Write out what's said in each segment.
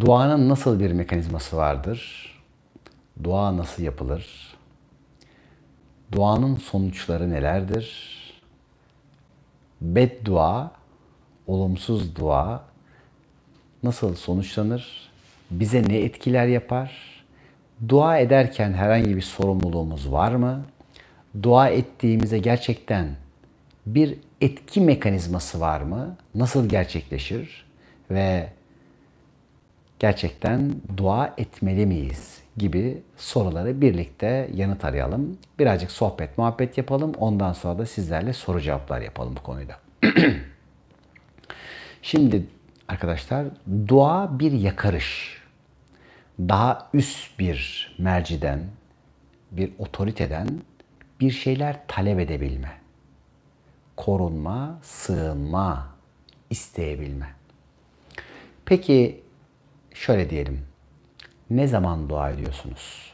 Duanın nasıl bir mekanizması vardır? Dua nasıl yapılır? Duanın sonuçları nelerdir? Beddua, olumsuz dua nasıl sonuçlanır? Bize ne etkiler yapar? Dua ederken herhangi bir sorumluluğumuz var mı? Dua ettiğimize gerçekten bir etki mekanizması var mı? Nasıl gerçekleşir? Ve gerçekten dua etmeli miyiz gibi soruları birlikte yanıt arayalım. Birazcık sohbet, muhabbet yapalım. Ondan sonra da sizlerle soru cevaplar yapalım bu konuyla. Şimdi arkadaşlar dua bir yakarış. Daha üst bir merciden, bir otoriteden bir şeyler talep edebilme. Korunma, sığınma, isteyebilme. Peki şöyle diyelim. Ne zaman dua ediyorsunuz?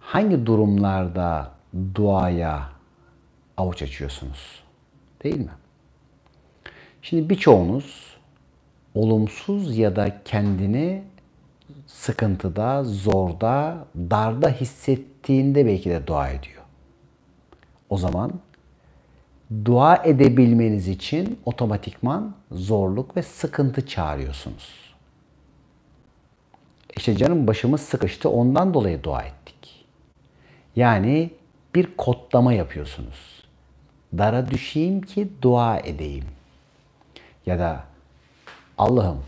Hangi durumlarda duaya avuç açıyorsunuz? Değil mi? Şimdi birçoğunuz olumsuz ya da kendini sıkıntıda, zorda, darda hissettiğinde belki de dua ediyor. O zaman dua edebilmeniz için otomatikman zorluk ve sıkıntı çağırıyorsunuz. İşte canım başımız sıkıştı ondan dolayı dua ettik. Yani bir kodlama yapıyorsunuz. Dara düşeyim ki dua edeyim. Ya da Allah'ım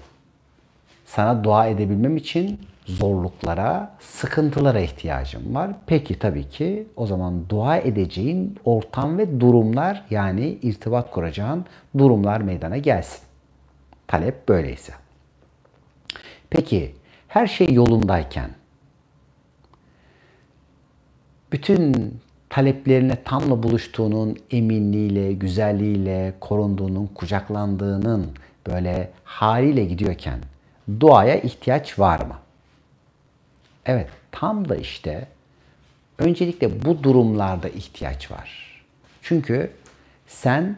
sana dua edebilmem için zorluklara, sıkıntılara ihtiyacım var. Peki tabii ki o zaman dua edeceğin ortam ve durumlar yani irtibat kuracağın durumlar meydana gelsin. Talep böyleyse. Peki her şey yolundayken, bütün taleplerine tamla buluştuğunun eminliğiyle, güzelliğiyle korunduğunun, kucaklandığının böyle haliyle gidiyorken duaya ihtiyaç var mı? Evet, tam da işte öncelikle bu durumlarda ihtiyaç var. Çünkü sen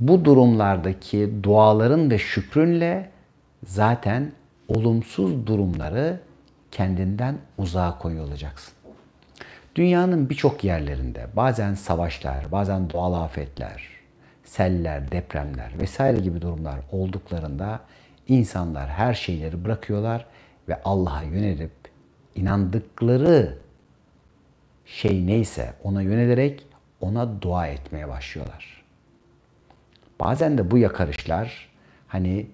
bu durumlardaki duaların ve şükrünle zaten olumsuz durumları kendinden uzağa koyuyor olacaksın. Dünyanın birçok yerlerinde bazen savaşlar, bazen doğal afetler, seller, depremler vesaire gibi durumlar olduklarında insanlar her şeyleri bırakıyorlar ve Allah'a yönelip inandıkları şey neyse ona yönelerek ona dua etmeye başlıyorlar. Bazen de bu yakarışlar hani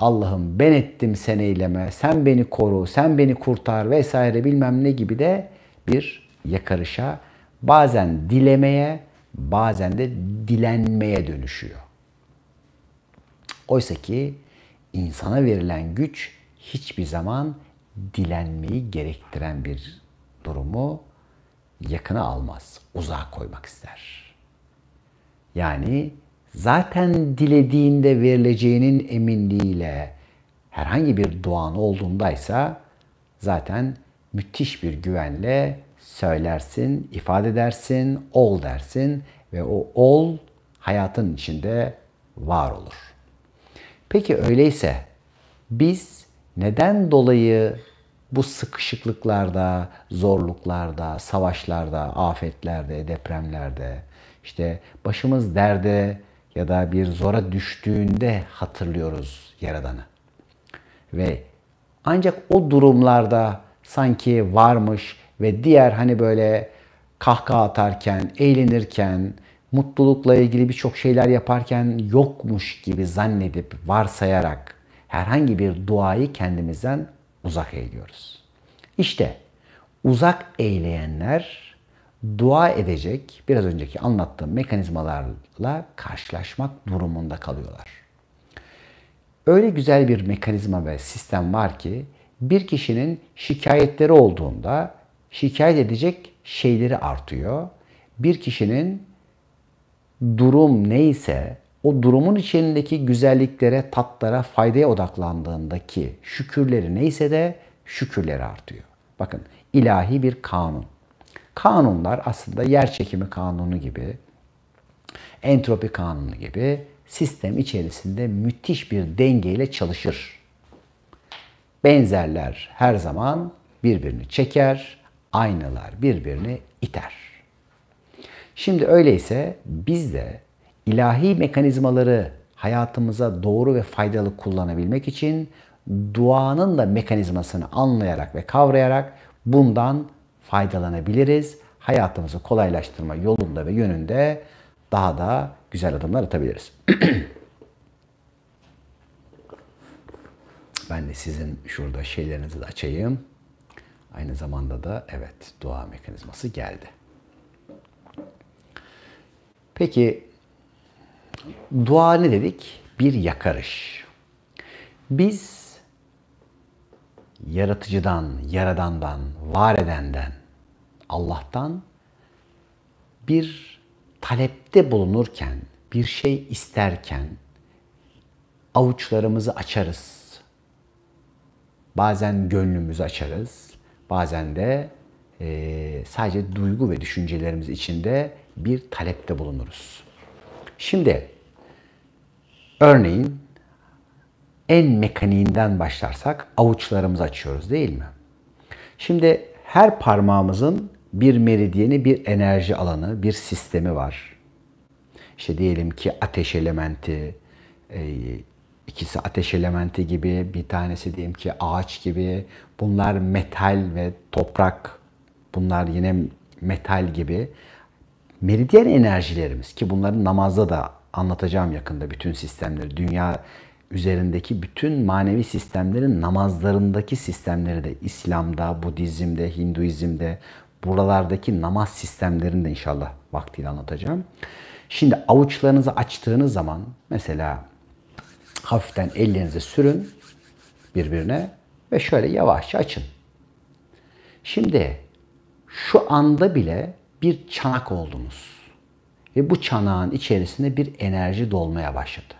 Allah'ım ben ettim sen eyleme, sen beni koru, sen beni kurtar vesaire bilmem ne gibi de bir yakarışa bazen dilemeye, bazen de dilenmeye dönüşüyor. Oysa ki insana verilen güç hiçbir zaman dilenmeyi gerektiren bir durumu yakına almaz, uzağa koymak ister. Yani zaten dilediğinde verileceğinin eminliğiyle herhangi bir duan olduğundaysa zaten müthiş bir güvenle söylersin, ifade edersin, ol dersin ve o ol hayatın içinde var olur. Peki öyleyse biz neden dolayı bu sıkışıklıklarda, zorluklarda, savaşlarda, afetlerde, depremlerde, işte başımız derde ya da bir zora düştüğünde hatırlıyoruz Yaradan'ı. Ve ancak o durumlarda sanki varmış ve diğer hani böyle kahkaha atarken, eğlenirken, mutlulukla ilgili birçok şeyler yaparken yokmuş gibi zannedip, varsayarak herhangi bir duayı kendimizden uzak eğiliyoruz. İşte uzak eğleyenler dua edecek, biraz önceki anlattığım mekanizmalarla karşılaşmak durumunda kalıyorlar. Öyle güzel bir mekanizma ve sistem var ki bir kişinin şikayetleri olduğunda şikayet edecek şeyleri artıyor. Bir kişinin durum neyse o durumun içindeki güzelliklere, tatlara, faydaya odaklandığındaki şükürleri neyse de şükürleri artıyor. Bakın ilahi bir kanun. Kanunlar aslında yer çekimi kanunu gibi, entropi kanunu gibi sistem içerisinde müthiş bir dengeyle çalışır. Benzerler her zaman birbirini çeker, aynalar birbirini iter. Şimdi öyleyse biz de ilahi mekanizmaları hayatımıza doğru ve faydalı kullanabilmek için duanın da mekanizmasını anlayarak ve kavrayarak bundan faydalanabiliriz. Hayatımızı kolaylaştırma yolunda ve yönünde daha da güzel adımlar atabiliriz. ben de sizin şurada şeylerinizi de açayım. Aynı zamanda da evet dua mekanizması geldi. Peki dua ne dedik? Bir yakarış. Biz yaratıcıdan, yaradandan, var edenden, Allah'tan bir talepte bulunurken, bir şey isterken avuçlarımızı açarız. Bazen gönlümüzü açarız, bazen de e, sadece duygu ve düşüncelerimiz içinde bir talepte bulunuruz. Şimdi örneğin en mekaniğinden başlarsak avuçlarımızı açıyoruz değil mi? Şimdi her parmağımızın bir meridyeni, bir enerji alanı, bir sistemi var. İşte diyelim ki ateş elementi, e, ikisi ateş elementi gibi, bir tanesi diyelim ki ağaç gibi. Bunlar metal ve toprak. Bunlar yine metal gibi. Meridyen enerjilerimiz ki bunları namazda da anlatacağım yakında bütün sistemleri. Dünya üzerindeki bütün manevi sistemlerin namazlarındaki sistemleri de İslam'da, Budizm'de, Hinduizm'de buralardaki namaz sistemlerini de inşallah vaktiyle anlatacağım. Şimdi avuçlarınızı açtığınız zaman mesela hafiften ellerinizi sürün birbirine ve şöyle yavaşça açın. Şimdi şu anda bile bir çanak oldunuz. Ve bu çanağın içerisinde bir enerji dolmaya başladı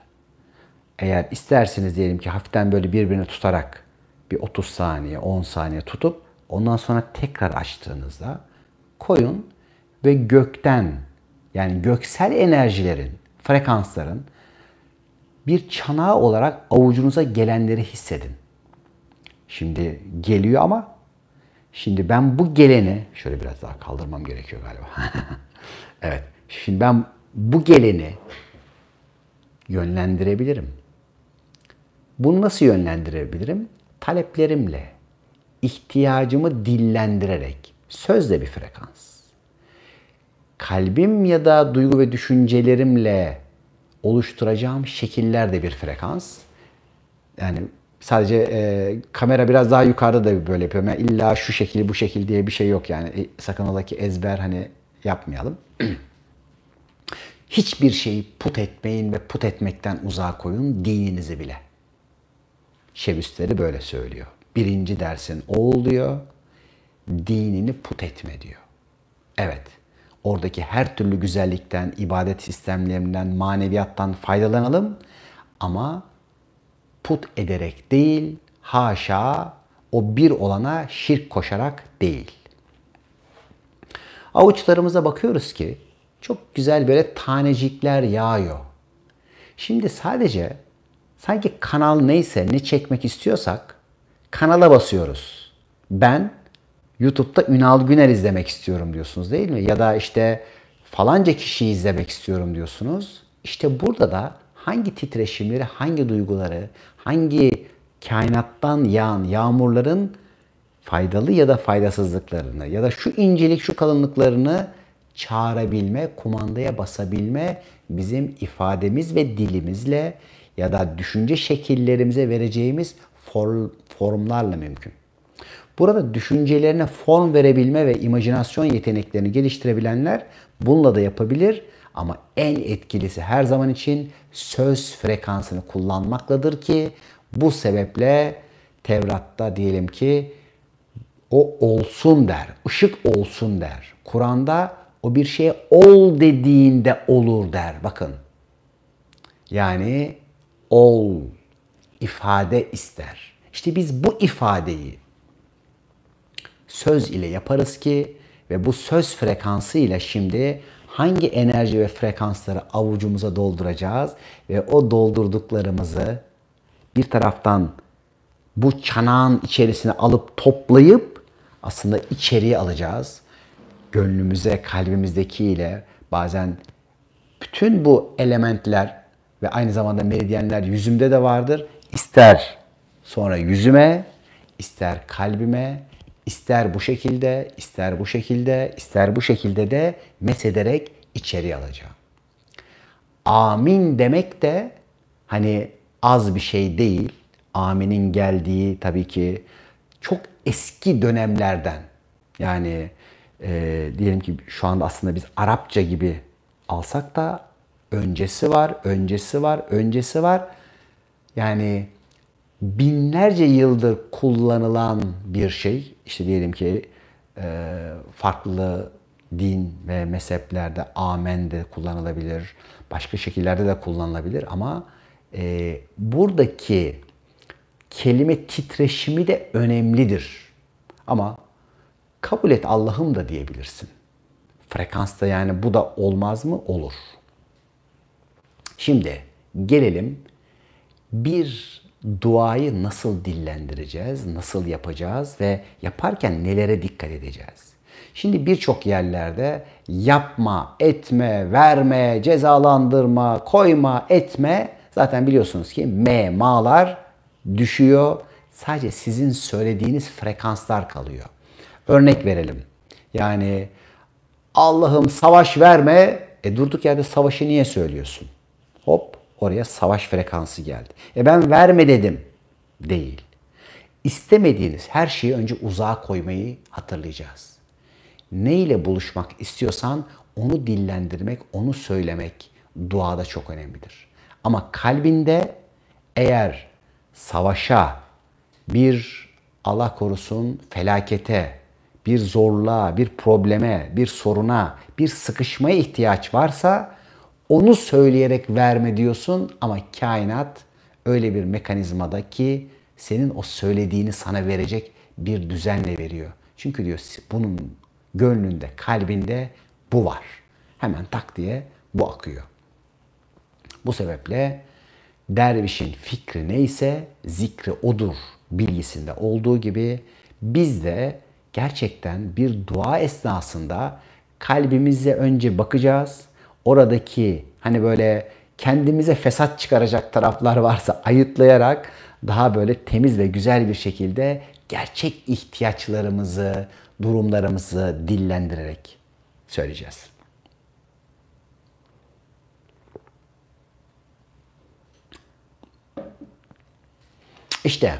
eğer isterseniz diyelim ki hafiften böyle birbirine tutarak bir 30 saniye, 10 saniye tutup ondan sonra tekrar açtığınızda koyun ve gökten yani göksel enerjilerin, frekansların bir çanağı olarak avucunuza gelenleri hissedin. Şimdi geliyor ama şimdi ben bu geleni şöyle biraz daha kaldırmam gerekiyor galiba. evet. Şimdi ben bu geleni yönlendirebilirim. Bunu nasıl yönlendirebilirim? Taleplerimle, ihtiyacımı dillendirerek, sözle bir frekans. Kalbim ya da duygu ve düşüncelerimle oluşturacağım şekiller de bir frekans. Yani sadece e, kamera biraz daha yukarıda da böyle yapıyorum. Yani illa şu şekil bu şekil diye bir şey yok yani. E, sakın ola ki ezber hani yapmayalım. Hiçbir şeyi put etmeyin ve put etmekten uzağa koyun dininizi bile. Şevüsleri böyle söylüyor. Birinci dersin oğul diyor, dinini put etme diyor. Evet, oradaki her türlü güzellikten, ibadet sistemlerinden, maneviyattan faydalanalım ama put ederek değil, haşa o bir olana şirk koşarak değil. Avuçlarımıza bakıyoruz ki çok güzel böyle tanecikler yağıyor. Şimdi sadece Sanki kanal neyse ne çekmek istiyorsak kanala basıyoruz. Ben YouTube'da Ünal Güner izlemek istiyorum diyorsunuz değil mi? Ya da işte falanca kişiyi izlemek istiyorum diyorsunuz. İşte burada da hangi titreşimleri, hangi duyguları, hangi kainattan yağan yağmurların faydalı ya da faydasızlıklarını ya da şu incelik, şu kalınlıklarını çağırabilme, kumandaya basabilme bizim ifademiz ve dilimizle ya da düşünce şekillerimize vereceğimiz form, formlarla mümkün. Burada düşüncelerine form verebilme ve imajinasyon yeteneklerini geliştirebilenler bununla da yapabilir ama en etkilisi her zaman için söz frekansını kullanmakladır ki bu sebeple Tevrat'ta diyelim ki o olsun der, ışık olsun der. Kur'an'da o bir şeye ol dediğinde olur der. Bakın. Yani ol ifade ister. İşte biz bu ifadeyi söz ile yaparız ki ve bu söz frekansı ile şimdi hangi enerji ve frekansları avucumuza dolduracağız ve o doldurduklarımızı bir taraftan bu çanağın içerisine alıp toplayıp aslında içeriye alacağız. Gönlümüze, kalbimizdeki ile bazen bütün bu elementler ve aynı zamanda meridyenler yüzümde de vardır. İster sonra yüzüme, ister kalbime, ister bu şekilde, ister bu şekilde, ister bu şekilde de mesederek içeri alacağım. Amin demek de hani az bir şey değil. Aminin geldiği tabii ki çok eski dönemlerden. Yani e, diyelim ki şu anda aslında biz Arapça gibi alsak da Öncesi var, öncesi var, öncesi var. Yani binlerce yıldır kullanılan bir şey. İşte diyelim ki e, farklı din ve mezheplerde amen de kullanılabilir. Başka şekillerde de kullanılabilir ama e, buradaki kelime titreşimi de önemlidir. Ama kabul et Allah'ım da diyebilirsin. Frekansta yani bu da olmaz mı? Olur. Şimdi gelelim bir duayı nasıl dillendireceğiz, nasıl yapacağız ve yaparken nelere dikkat edeceğiz? Şimdi birçok yerlerde yapma, etme, verme, cezalandırma, koyma, etme zaten biliyorsunuz ki M, malar düşüyor. Sadece sizin söylediğiniz frekanslar kalıyor. Örnek verelim. Yani Allah'ım savaş verme. E durduk yerde savaşı niye söylüyorsun? Hop oraya savaş frekansı geldi. E ben verme dedim. Değil. İstemediğiniz her şeyi önce uzağa koymayı hatırlayacağız. Ne ile buluşmak istiyorsan onu dillendirmek, onu söylemek duada çok önemlidir. Ama kalbinde eğer savaşa, bir Allah korusun felakete, bir zorluğa, bir probleme, bir soruna, bir sıkışmaya ihtiyaç varsa onu söyleyerek verme diyorsun ama kainat öyle bir mekanizmada ki senin o söylediğini sana verecek bir düzenle veriyor. Çünkü diyor bunun gönlünde, kalbinde bu var. Hemen tak diye bu akıyor. Bu sebeple dervişin fikri neyse zikri odur bilgisinde olduğu gibi biz de gerçekten bir dua esnasında kalbimize önce bakacağız oradaki hani böyle kendimize fesat çıkaracak taraflar varsa ayıtlayarak daha böyle temiz ve güzel bir şekilde gerçek ihtiyaçlarımızı, durumlarımızı dillendirerek söyleyeceğiz. İşte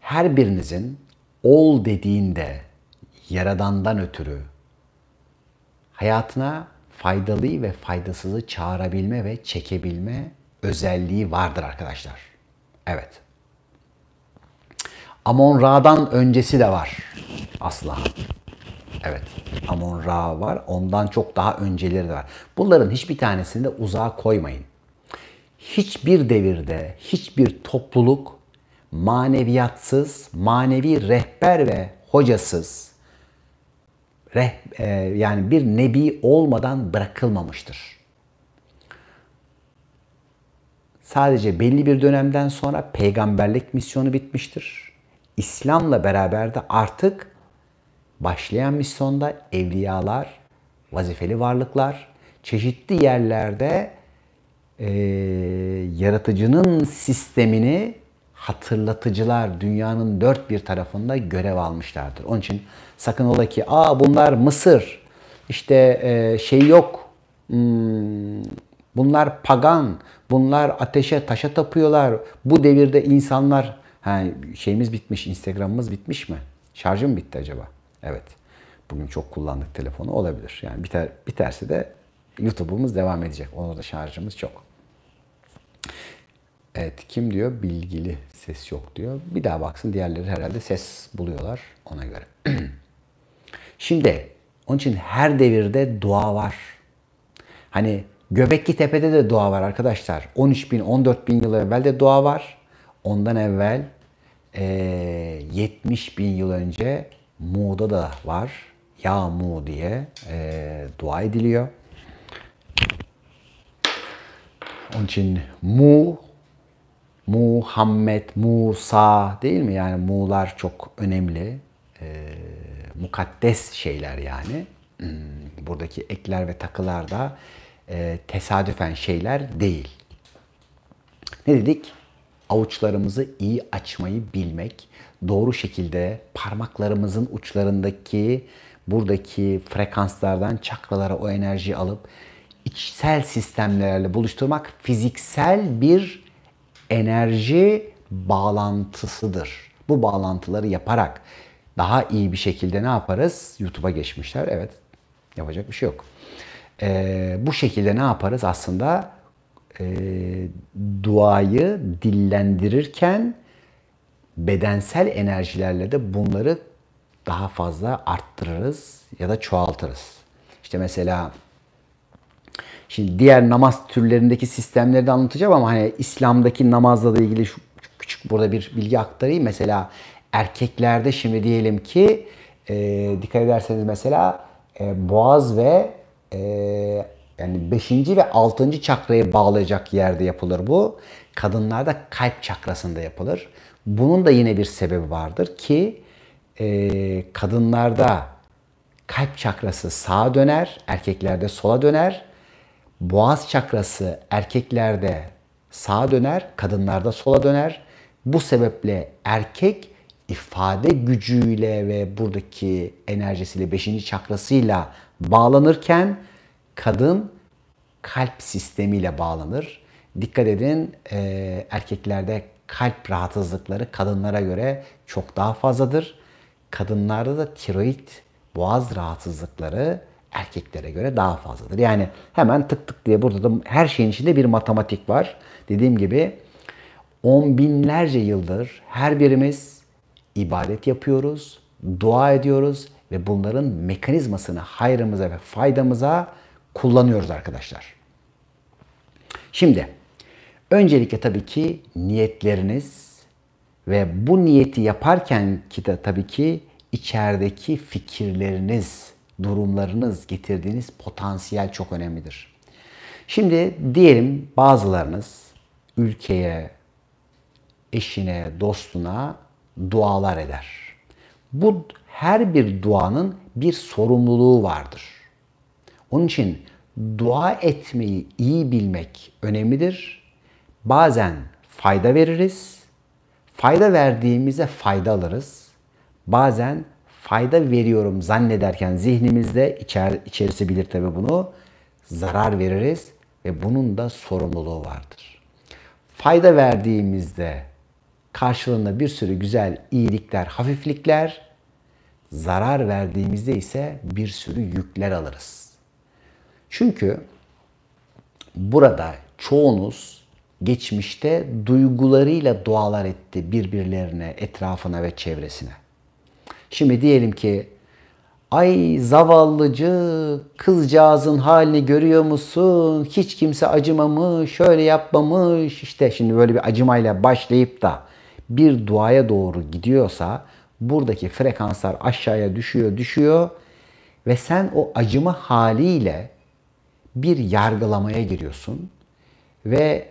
her birinizin ol dediğinde yaradandan ötürü hayatına faydalıyı ve faydasızı çağırabilme ve çekebilme özelliği vardır arkadaşlar. Evet. Amon Ra'dan öncesi de var asla. Evet. Amon Ra var. Ondan çok daha önceleri de var. Bunların hiçbir tanesini de uzağa koymayın. Hiçbir devirde, hiçbir topluluk maneviyatsız, manevi rehber ve hocasız, reh, e, yani bir nebi olmadan bırakılmamıştır. Sadece belli bir dönemden sonra peygamberlik misyonu bitmiştir. İslam'la beraber de artık başlayan misyonda evliyalar, vazifeli varlıklar, çeşitli yerlerde e, yaratıcının sistemini hatırlatıcılar dünyanın dört bir tarafında görev almışlardır. Onun için sakın ola ki aa bunlar Mısır, işte e, şey yok, hmm, bunlar pagan, bunlar ateşe taşa tapıyorlar, bu devirde insanlar, ha, şeyimiz bitmiş, Instagram'ımız bitmiş mi? Şarjım bitti acaba? Evet. Bugün çok kullandık telefonu olabilir. Yani biter, biterse de YouTube'umuz devam edecek. Onun da şarjımız çok. Evet kim diyor? Bilgili ses yok diyor. Bir daha baksın diğerleri herhalde ses buluyorlar ona göre. Şimdi onun için her devirde dua var. Hani Göbekli Tepe'de de dua var arkadaşlar. 13 bin, 14 bin yıl evvel de dua var. Ondan evvel e, 70 bin yıl önce Mu'da da var. Ya Mu diye e, dua ediliyor. Onun için Mu Muhammed, Musa değil mi? Yani Mu'lar çok önemli. E, mukaddes şeyler yani. Hmm, buradaki ekler ve takılar da e, tesadüfen şeyler değil. Ne dedik? Avuçlarımızı iyi açmayı bilmek, doğru şekilde parmaklarımızın uçlarındaki buradaki frekanslardan çakralara o enerjiyi alıp içsel sistemlerle buluşturmak fiziksel bir enerji bağlantısıdır. Bu bağlantıları yaparak daha iyi bir şekilde ne yaparız? YouTube'a geçmişler. Evet yapacak bir şey yok. Ee, bu şekilde ne yaparız? Aslında e, duayı dillendirirken bedensel enerjilerle de bunları daha fazla arttırırız ya da çoğaltırız. İşte mesela Şimdi diğer namaz türlerindeki sistemleri de anlatacağım ama hani İslam'daki namazla da ilgili şu küçük burada bir bilgi aktarayım. Mesela erkeklerde şimdi diyelim ki e, dikkat ederseniz mesela e, boğaz ve e, yani 5. ve 6. çakrayı bağlayacak yerde yapılır bu. Kadınlarda kalp çakrasında yapılır. Bunun da yine bir sebebi vardır ki e, kadınlarda kalp çakrası sağa döner, erkeklerde sola döner boğaz çakrası erkeklerde sağa döner, kadınlarda sola döner. Bu sebeple erkek ifade gücüyle ve buradaki enerjisiyle, beşinci çakrasıyla bağlanırken kadın kalp sistemiyle bağlanır. Dikkat edin e, erkeklerde kalp rahatsızlıkları kadınlara göre çok daha fazladır. Kadınlarda da tiroid, boğaz rahatsızlıkları erkeklere göre daha fazladır. Yani hemen tık tık diye burada da her şeyin içinde bir matematik var. Dediğim gibi on binlerce yıldır her birimiz ibadet yapıyoruz, dua ediyoruz ve bunların mekanizmasını hayrımıza ve faydamıza kullanıyoruz arkadaşlar. Şimdi öncelikle tabii ki niyetleriniz ve bu niyeti yaparken ki de tabii ki içerideki fikirleriniz durumlarınız, getirdiğiniz potansiyel çok önemlidir. Şimdi diyelim bazılarınız ülkeye, eşine, dostuna dualar eder. Bu her bir duanın bir sorumluluğu vardır. Onun için dua etmeyi iyi bilmek önemlidir. Bazen fayda veririz. Fayda verdiğimize fayda alırız. Bazen fayda veriyorum zannederken zihnimizde içer, içerisi bilir tabi bunu zarar veririz ve bunun da sorumluluğu vardır. Fayda verdiğimizde karşılığında bir sürü güzel iyilikler, hafiflikler, zarar verdiğimizde ise bir sürü yükler alırız. Çünkü burada çoğunuz geçmişte duygularıyla dualar etti birbirlerine, etrafına ve çevresine. Şimdi diyelim ki ay zavallıcı kızcağızın halini görüyor musun? Hiç kimse acımamış, şöyle yapmamış. İşte şimdi böyle bir acımayla başlayıp da bir duaya doğru gidiyorsa buradaki frekanslar aşağıya düşüyor, düşüyor ve sen o acıma haliyle bir yargılamaya giriyorsun ve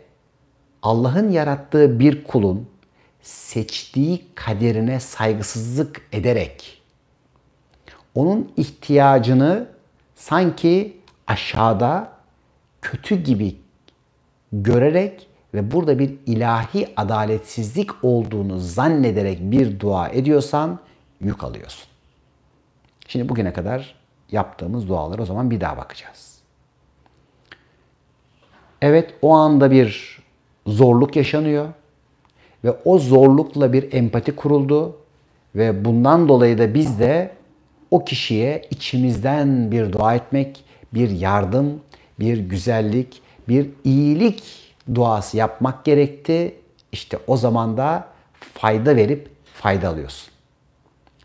Allah'ın yarattığı bir kulun seçtiği kaderine saygısızlık ederek onun ihtiyacını sanki aşağıda kötü gibi görerek ve burada bir ilahi adaletsizlik olduğunu zannederek bir dua ediyorsan yük alıyorsun. Şimdi bugüne kadar yaptığımız dualara o zaman bir daha bakacağız. Evet o anda bir zorluk yaşanıyor. Ve o zorlukla bir empati kuruldu ve bundan dolayı da biz de o kişiye içimizden bir dua etmek, bir yardım, bir güzellik, bir iyilik duası yapmak gerekti. İşte o zaman da fayda verip fayda alıyorsun.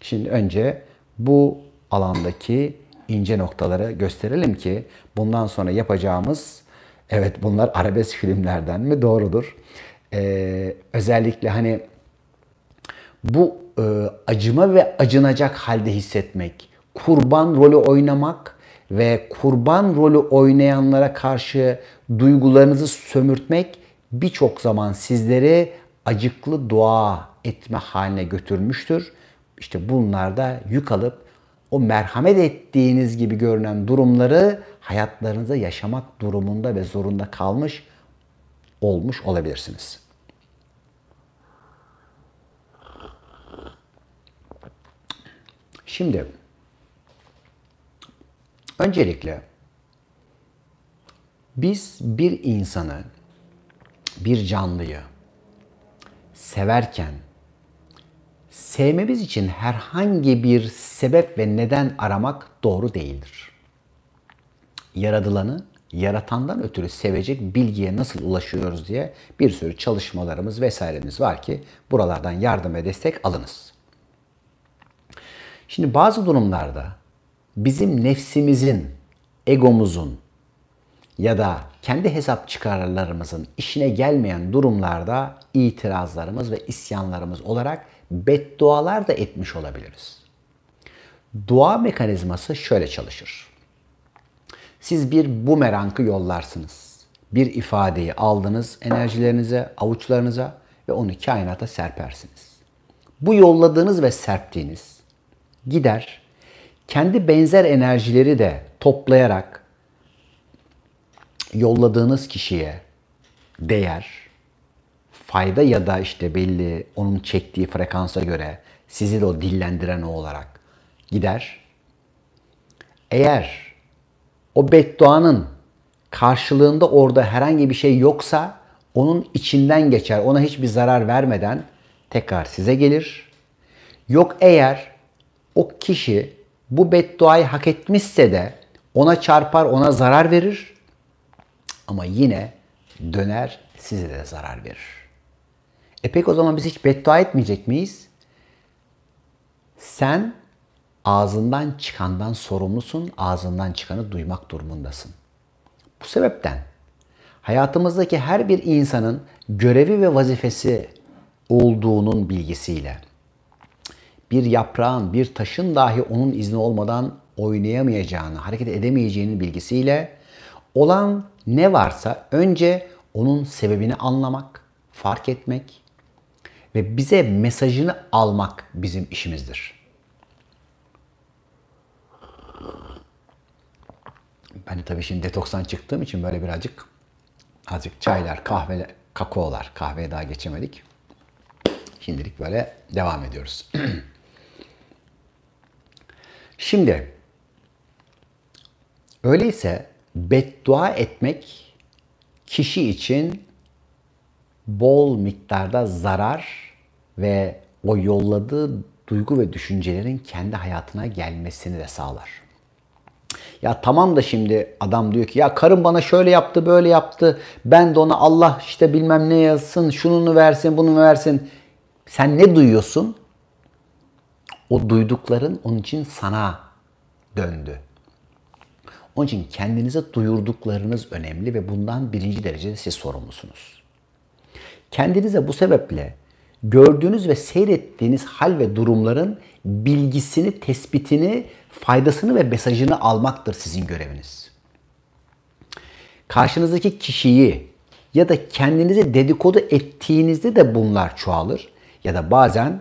Şimdi önce bu alandaki ince noktaları gösterelim ki bundan sonra yapacağımız evet bunlar arabesk filmlerden mi doğrudur e, özellikle hani bu e, acıma ve acınacak halde hissetmek, kurban rolü oynamak ve kurban rolü oynayanlara karşı duygularınızı sömürtmek birçok zaman sizleri acıklı dua etme haline götürmüştür. İşte bunlarda yük alıp o merhamet ettiğiniz gibi görünen durumları hayatlarınıza yaşamak durumunda ve zorunda kalmış olmuş olabilirsiniz. Şimdi öncelikle biz bir insanı, bir canlıyı severken sevmemiz için herhangi bir sebep ve neden aramak doğru değildir. Yaradılanı yaratandan ötürü sevecek bilgiye nasıl ulaşıyoruz diye bir sürü çalışmalarımız vesairemiz var ki buralardan yardım ve destek alınız. Şimdi bazı durumlarda bizim nefsimizin, egomuzun ya da kendi hesap çıkarlarımızın işine gelmeyen durumlarda itirazlarımız ve isyanlarımız olarak beddualar da etmiş olabiliriz. Dua mekanizması şöyle çalışır. Siz bir bumerangı yollarsınız. Bir ifadeyi aldınız enerjilerinize, avuçlarınıza ve onu kainata serpersiniz. Bu yolladığınız ve serptiğiniz gider. Kendi benzer enerjileri de toplayarak yolladığınız kişiye değer, fayda ya da işte belli onun çektiği frekansa göre sizi de o dillendiren o olarak gider. Eğer o bedduanın karşılığında orada herhangi bir şey yoksa onun içinden geçer. Ona hiçbir zarar vermeden tekrar size gelir. Yok eğer o kişi bu bedduayı hak etmişse de ona çarpar, ona zarar verir. Ama yine döner, size de zarar verir. E peki o zaman biz hiç beddua etmeyecek miyiz? Sen ağzından çıkandan sorumlusun, ağzından çıkanı duymak durumundasın. Bu sebepten hayatımızdaki her bir insanın görevi ve vazifesi olduğunun bilgisiyle bir yaprağın, bir taşın dahi onun izni olmadan oynayamayacağını, hareket edemeyeceğini bilgisiyle olan ne varsa önce onun sebebini anlamak, fark etmek ve bize mesajını almak bizim işimizdir. Ben tabii şimdi detoksan çıktığım için böyle birazcık azıcık çaylar, kahveler, kakaolar, kahveye daha geçemedik. Şimdilik böyle devam ediyoruz. Şimdi öyleyse beddua etmek kişi için bol miktarda zarar ve o yolladığı duygu ve düşüncelerin kendi hayatına gelmesini de sağlar. Ya tamam da şimdi adam diyor ki ya karım bana şöyle yaptı böyle yaptı. Ben de ona Allah işte bilmem ne yazsın şununu versin bunu versin. Sen ne duyuyorsun? O duydukların onun için sana döndü. Onun için kendinize duyurduklarınız önemli ve bundan birinci derecede siz sorumlusunuz. Kendinize bu sebeple gördüğünüz ve seyrettiğiniz hal ve durumların bilgisini, tespitini, faydasını ve mesajını almaktır sizin göreviniz. Karşınızdaki kişiyi ya da kendinize dedikodu ettiğinizde de bunlar çoğalır ya da bazen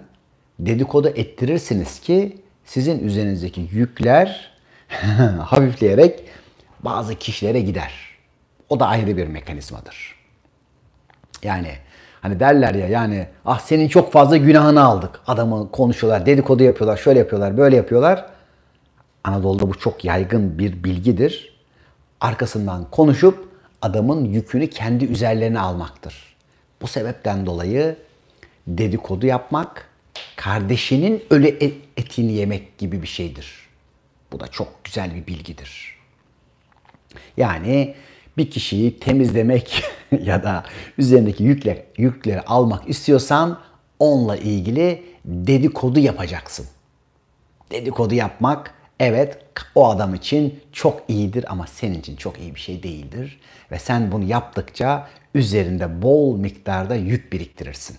dedikodu ettirirsiniz ki sizin üzerinizdeki yükler hafifleyerek bazı kişilere gider. O da ayrı bir mekanizmadır. Yani hani derler ya yani ah senin çok fazla günahını aldık. Adamı konuşuyorlar, dedikodu yapıyorlar, şöyle yapıyorlar, böyle yapıyorlar. Anadolu'da bu çok yaygın bir bilgidir. Arkasından konuşup adamın yükünü kendi üzerlerine almaktır. Bu sebepten dolayı dedikodu yapmak kardeşinin ölü e- etini yemek gibi bir şeydir. Bu da çok güzel bir bilgidir. Yani bir kişiyi temizlemek ya da üzerindeki yükler, yükleri almak istiyorsan onunla ilgili dedikodu yapacaksın. Dedikodu yapmak evet o adam için çok iyidir ama senin için çok iyi bir şey değildir. Ve sen bunu yaptıkça üzerinde bol miktarda yük biriktirirsin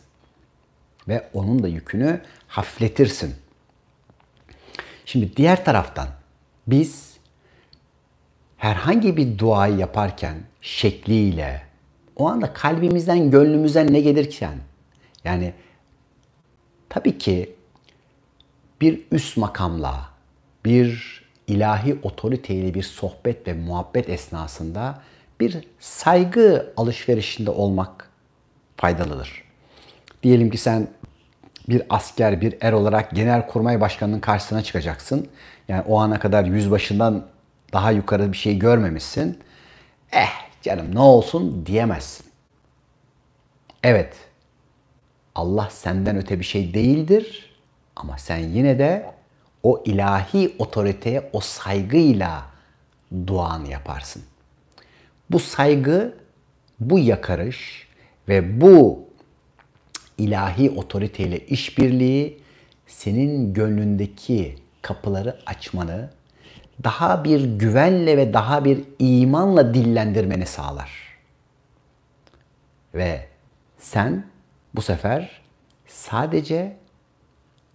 ve onun da yükünü hafletirsin. Şimdi diğer taraftan biz herhangi bir duayı yaparken şekliyle o anda kalbimizden gönlümüzden ne gelirken yani tabii ki bir üst makamla bir ilahi otoriteyle bir sohbet ve muhabbet esnasında bir saygı alışverişinde olmak faydalıdır. Diyelim ki sen bir asker, bir er olarak Genelkurmay Başkanı'nın karşısına çıkacaksın. Yani o ana kadar yüzbaşından daha yukarı bir şey görmemişsin. Eh canım ne olsun diyemezsin. Evet. Allah senden öte bir şey değildir ama sen yine de o ilahi otoriteye o saygıyla duanı yaparsın. Bu saygı, bu yakarış ve bu ilahi otoriteyle işbirliği senin gönlündeki kapıları açmanı daha bir güvenle ve daha bir imanla dillendirmeni sağlar. Ve sen bu sefer sadece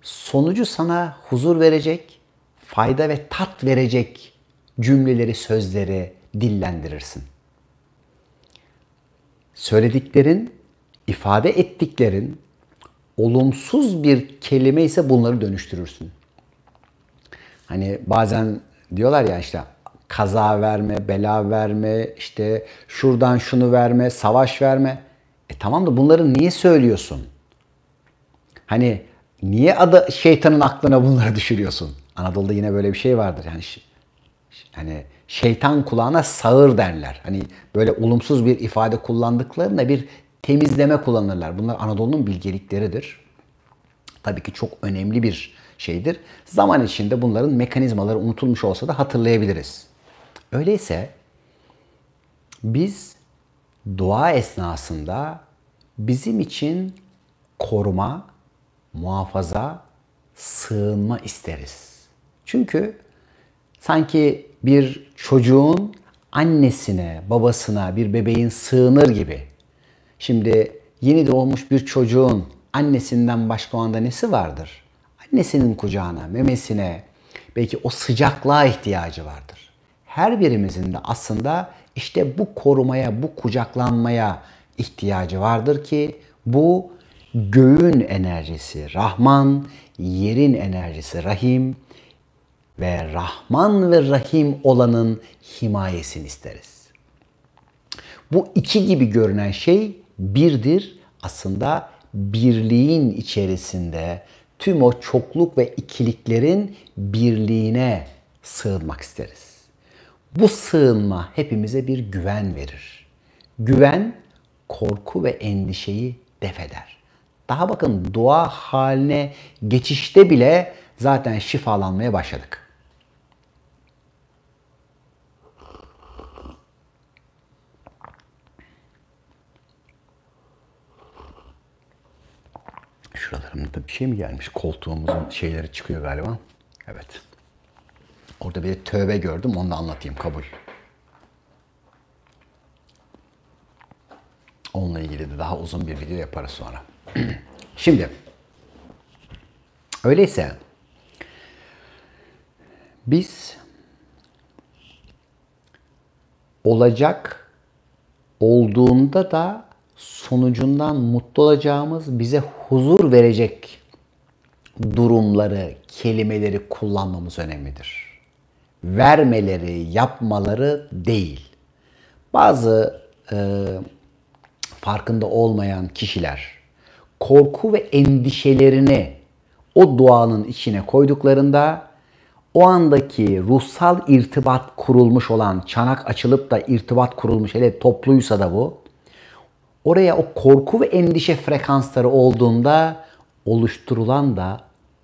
sonucu sana huzur verecek, fayda ve tat verecek cümleleri, sözleri dillendirirsin. Söylediklerin ifade ettiklerin olumsuz bir kelime ise bunları dönüştürürsün. Hani bazen diyorlar ya işte kaza verme, bela verme, işte şuradan şunu verme, savaş verme. E tamam da bunları niye söylüyorsun? Hani niye adı şeytanın aklına bunları düşürüyorsun? Anadolu'da yine böyle bir şey vardır. Yani hani şeytan kulağına sağır derler. Hani böyle olumsuz bir ifade kullandıklarında bir temizleme kullanırlar. Bunlar Anadolu'nun bilgelikleridir. Tabii ki çok önemli bir şeydir. Zaman içinde bunların mekanizmaları unutulmuş olsa da hatırlayabiliriz. Öyleyse biz dua esnasında bizim için koruma, muhafaza, sığınma isteriz. Çünkü sanki bir çocuğun annesine, babasına, bir bebeğin sığınır gibi Şimdi yeni doğmuş bir çocuğun annesinden başka anda nesi vardır? Annesinin kucağına, memesine, belki o sıcaklığa ihtiyacı vardır. Her birimizin de aslında işte bu korumaya, bu kucaklanmaya ihtiyacı vardır ki bu göğün enerjisi Rahman, yerin enerjisi Rahim ve Rahman ve Rahim olanın himayesini isteriz. Bu iki gibi görünen şey birdir. Aslında birliğin içerisinde tüm o çokluk ve ikiliklerin birliğine sığınmak isteriz. Bu sığınma hepimize bir güven verir. Güven korku ve endişeyi defeder. Daha bakın doğa haline geçişte bile zaten şifalanmaya başladık. şuralarımda bir şey mi gelmiş? Koltuğumuzun şeyleri çıkıyor galiba. Evet. Orada bir tövbe gördüm. Onu da anlatayım. Kabul. Onunla ilgili de daha uzun bir video yaparız sonra. Şimdi öyleyse biz olacak olduğunda da sonucundan mutlu olacağımız, bize huzur verecek durumları, kelimeleri kullanmamız önemlidir. Vermeleri, yapmaları değil. Bazı e, farkında olmayan kişiler korku ve endişelerini o duanın içine koyduklarında o andaki ruhsal irtibat kurulmuş olan, çanak açılıp da irtibat kurulmuş hele topluysa da bu oraya o korku ve endişe frekansları olduğunda oluşturulan da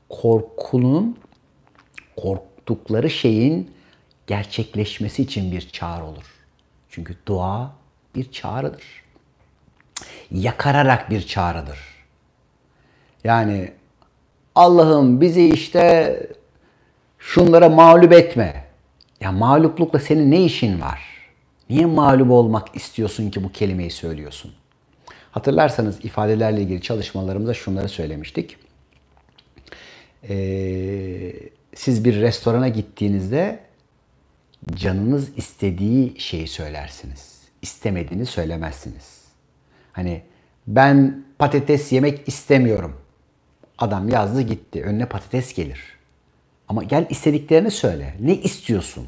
korkunun korktukları şeyin gerçekleşmesi için bir çağrı olur. Çünkü dua bir çağrıdır. Yakararak bir çağrıdır. Yani Allah'ım bizi işte şunlara mağlup etme. Ya mağluplukla senin ne işin var? Niye mağlup olmak istiyorsun ki bu kelimeyi söylüyorsun? Hatırlarsanız ifadelerle ilgili çalışmalarımızda şunları söylemiştik. Ee, siz bir restorana gittiğinizde canınız istediği şeyi söylersiniz. İstemediğini söylemezsiniz. Hani ben patates yemek istemiyorum. Adam yazdı gitti. Önüne patates gelir. Ama gel istediklerini söyle. Ne istiyorsun?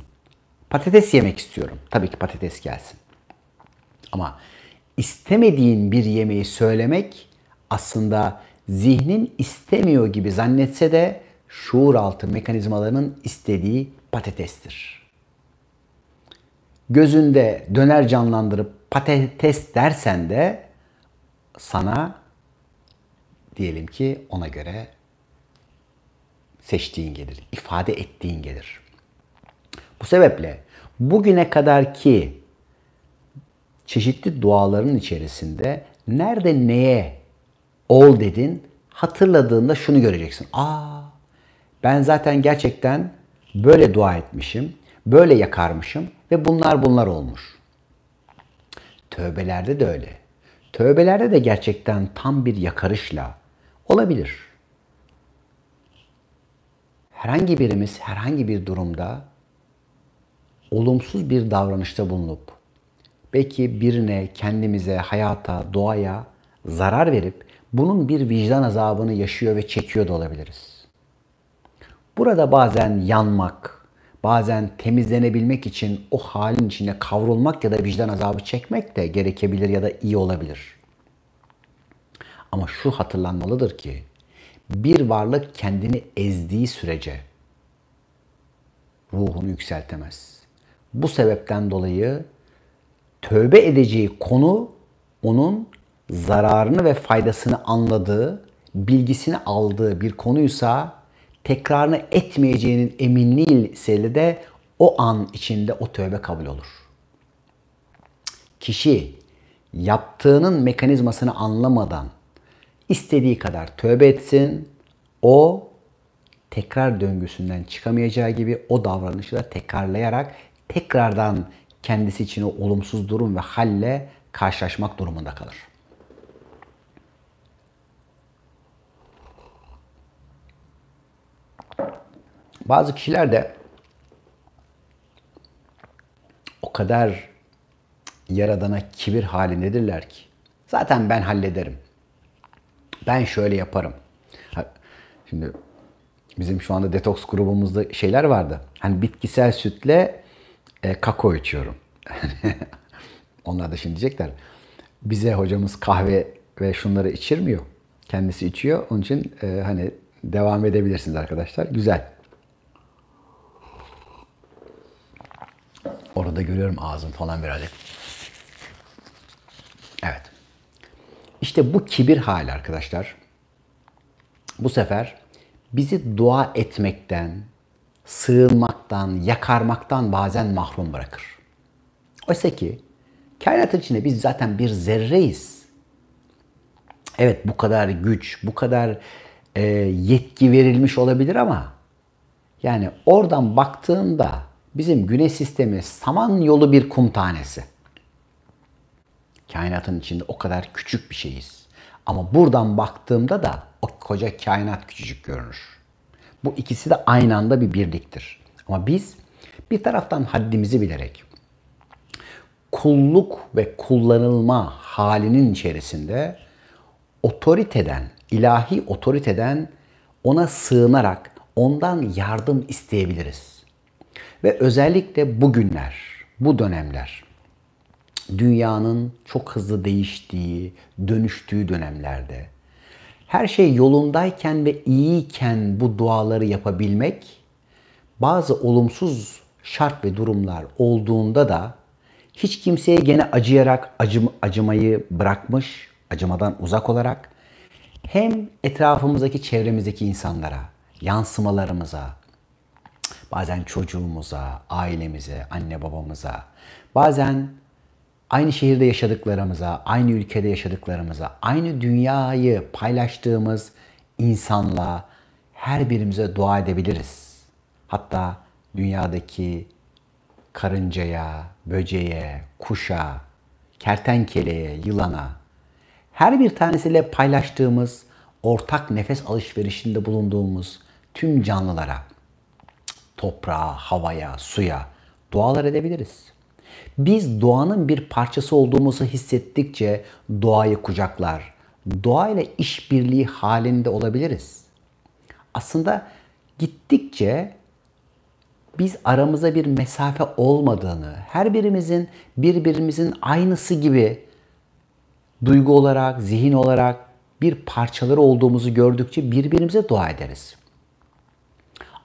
Patates yemek istiyorum. Tabii ki patates gelsin. Ama istemediğin bir yemeği söylemek aslında zihnin istemiyor gibi zannetse de şuur altı mekanizmalarının istediği patatestir. Gözünde döner canlandırıp patates dersen de sana diyelim ki ona göre seçtiğin gelir, ifade ettiğin gelir. Bu sebeple bugüne kadar ki çeşitli duaların içerisinde nerede neye ol dedin hatırladığında şunu göreceksin. Aa ben zaten gerçekten böyle dua etmişim, böyle yakarmışım ve bunlar bunlar olmuş. Tövbelerde de öyle. Tövbelerde de gerçekten tam bir yakarışla olabilir. Herhangi birimiz herhangi bir durumda olumsuz bir davranışta bulunup Belki birine, kendimize, hayata, doğaya zarar verip bunun bir vicdan azabını yaşıyor ve çekiyor da olabiliriz. Burada bazen yanmak, bazen temizlenebilmek için o halin içine kavrulmak ya da vicdan azabı çekmek de gerekebilir ya da iyi olabilir. Ama şu hatırlanmalıdır ki bir varlık kendini ezdiği sürece ruhunu yükseltemez. Bu sebepten dolayı tövbe edeceği konu onun zararını ve faydasını anladığı, bilgisini aldığı bir konuysa tekrarını etmeyeceğinin eminliği eminliğiyle de o an içinde o tövbe kabul olur. Kişi yaptığının mekanizmasını anlamadan istediği kadar tövbe etsin, o tekrar döngüsünden çıkamayacağı gibi o davranışı da tekrarlayarak tekrardan kendisi için o olumsuz durum ve halle karşılaşmak durumunda kalır. Bazı kişiler de o kadar yaradana kibir halindedirler ki zaten ben hallederim. Ben şöyle yaparım. Şimdi bizim şu anda detoks grubumuzda şeyler vardı. Hani bitkisel sütle e, kakao içiyorum. Onlar da şimdi diyecekler. Bize hocamız kahve ve şunları içirmiyor. Kendisi içiyor. Onun için e, hani devam edebilirsiniz arkadaşlar. Güzel. Orada görüyorum ağzım falan birazcık. Evet. İşte bu kibir hali arkadaşlar. Bu sefer bizi dua etmekten, sığınmaktan, yakarmaktan bazen mahrum bırakır. Oysa ki kainatın içinde biz zaten bir zerreyiz. Evet bu kadar güç, bu kadar e, yetki verilmiş olabilir ama yani oradan baktığında bizim güneş sistemi saman yolu bir kum tanesi. Kainatın içinde o kadar küçük bir şeyiz. Ama buradan baktığımda da o koca kainat küçücük görünür. Bu ikisi de aynı anda bir birliktir. Ama biz bir taraftan haddimizi bilerek kulluk ve kullanılma halinin içerisinde otoriteden, ilahi otoriteden ona sığınarak ondan yardım isteyebiliriz. Ve özellikle bugünler, bu dönemler dünyanın çok hızlı değiştiği, dönüştüğü dönemlerde her şey yolundayken ve iyiyken bu duaları yapabilmek bazı olumsuz şart ve durumlar olduğunda da hiç kimseye gene acıyarak acım, acımayı bırakmış, acımadan uzak olarak hem etrafımızdaki çevremizdeki insanlara, yansımalarımıza, bazen çocuğumuza, ailemize, anne babamıza, bazen aynı şehirde yaşadıklarımıza, aynı ülkede yaşadıklarımıza, aynı dünyayı paylaştığımız insanla her birimize dua edebiliriz. Hatta dünyadaki karıncaya, böceğe, kuşa, kertenkeleye, yılana her bir tanesiyle paylaştığımız, ortak nefes alışverişinde bulunduğumuz tüm canlılara, toprağa, havaya, suya dualar edebiliriz. Biz doğanın bir parçası olduğumuzu hissettikçe doğayı kucaklar, doğayla işbirliği halinde olabiliriz. Aslında gittikçe biz aramıza bir mesafe olmadığını, her birimizin birbirimizin aynısı gibi duygu olarak, zihin olarak bir parçaları olduğumuzu gördükçe birbirimize dua ederiz.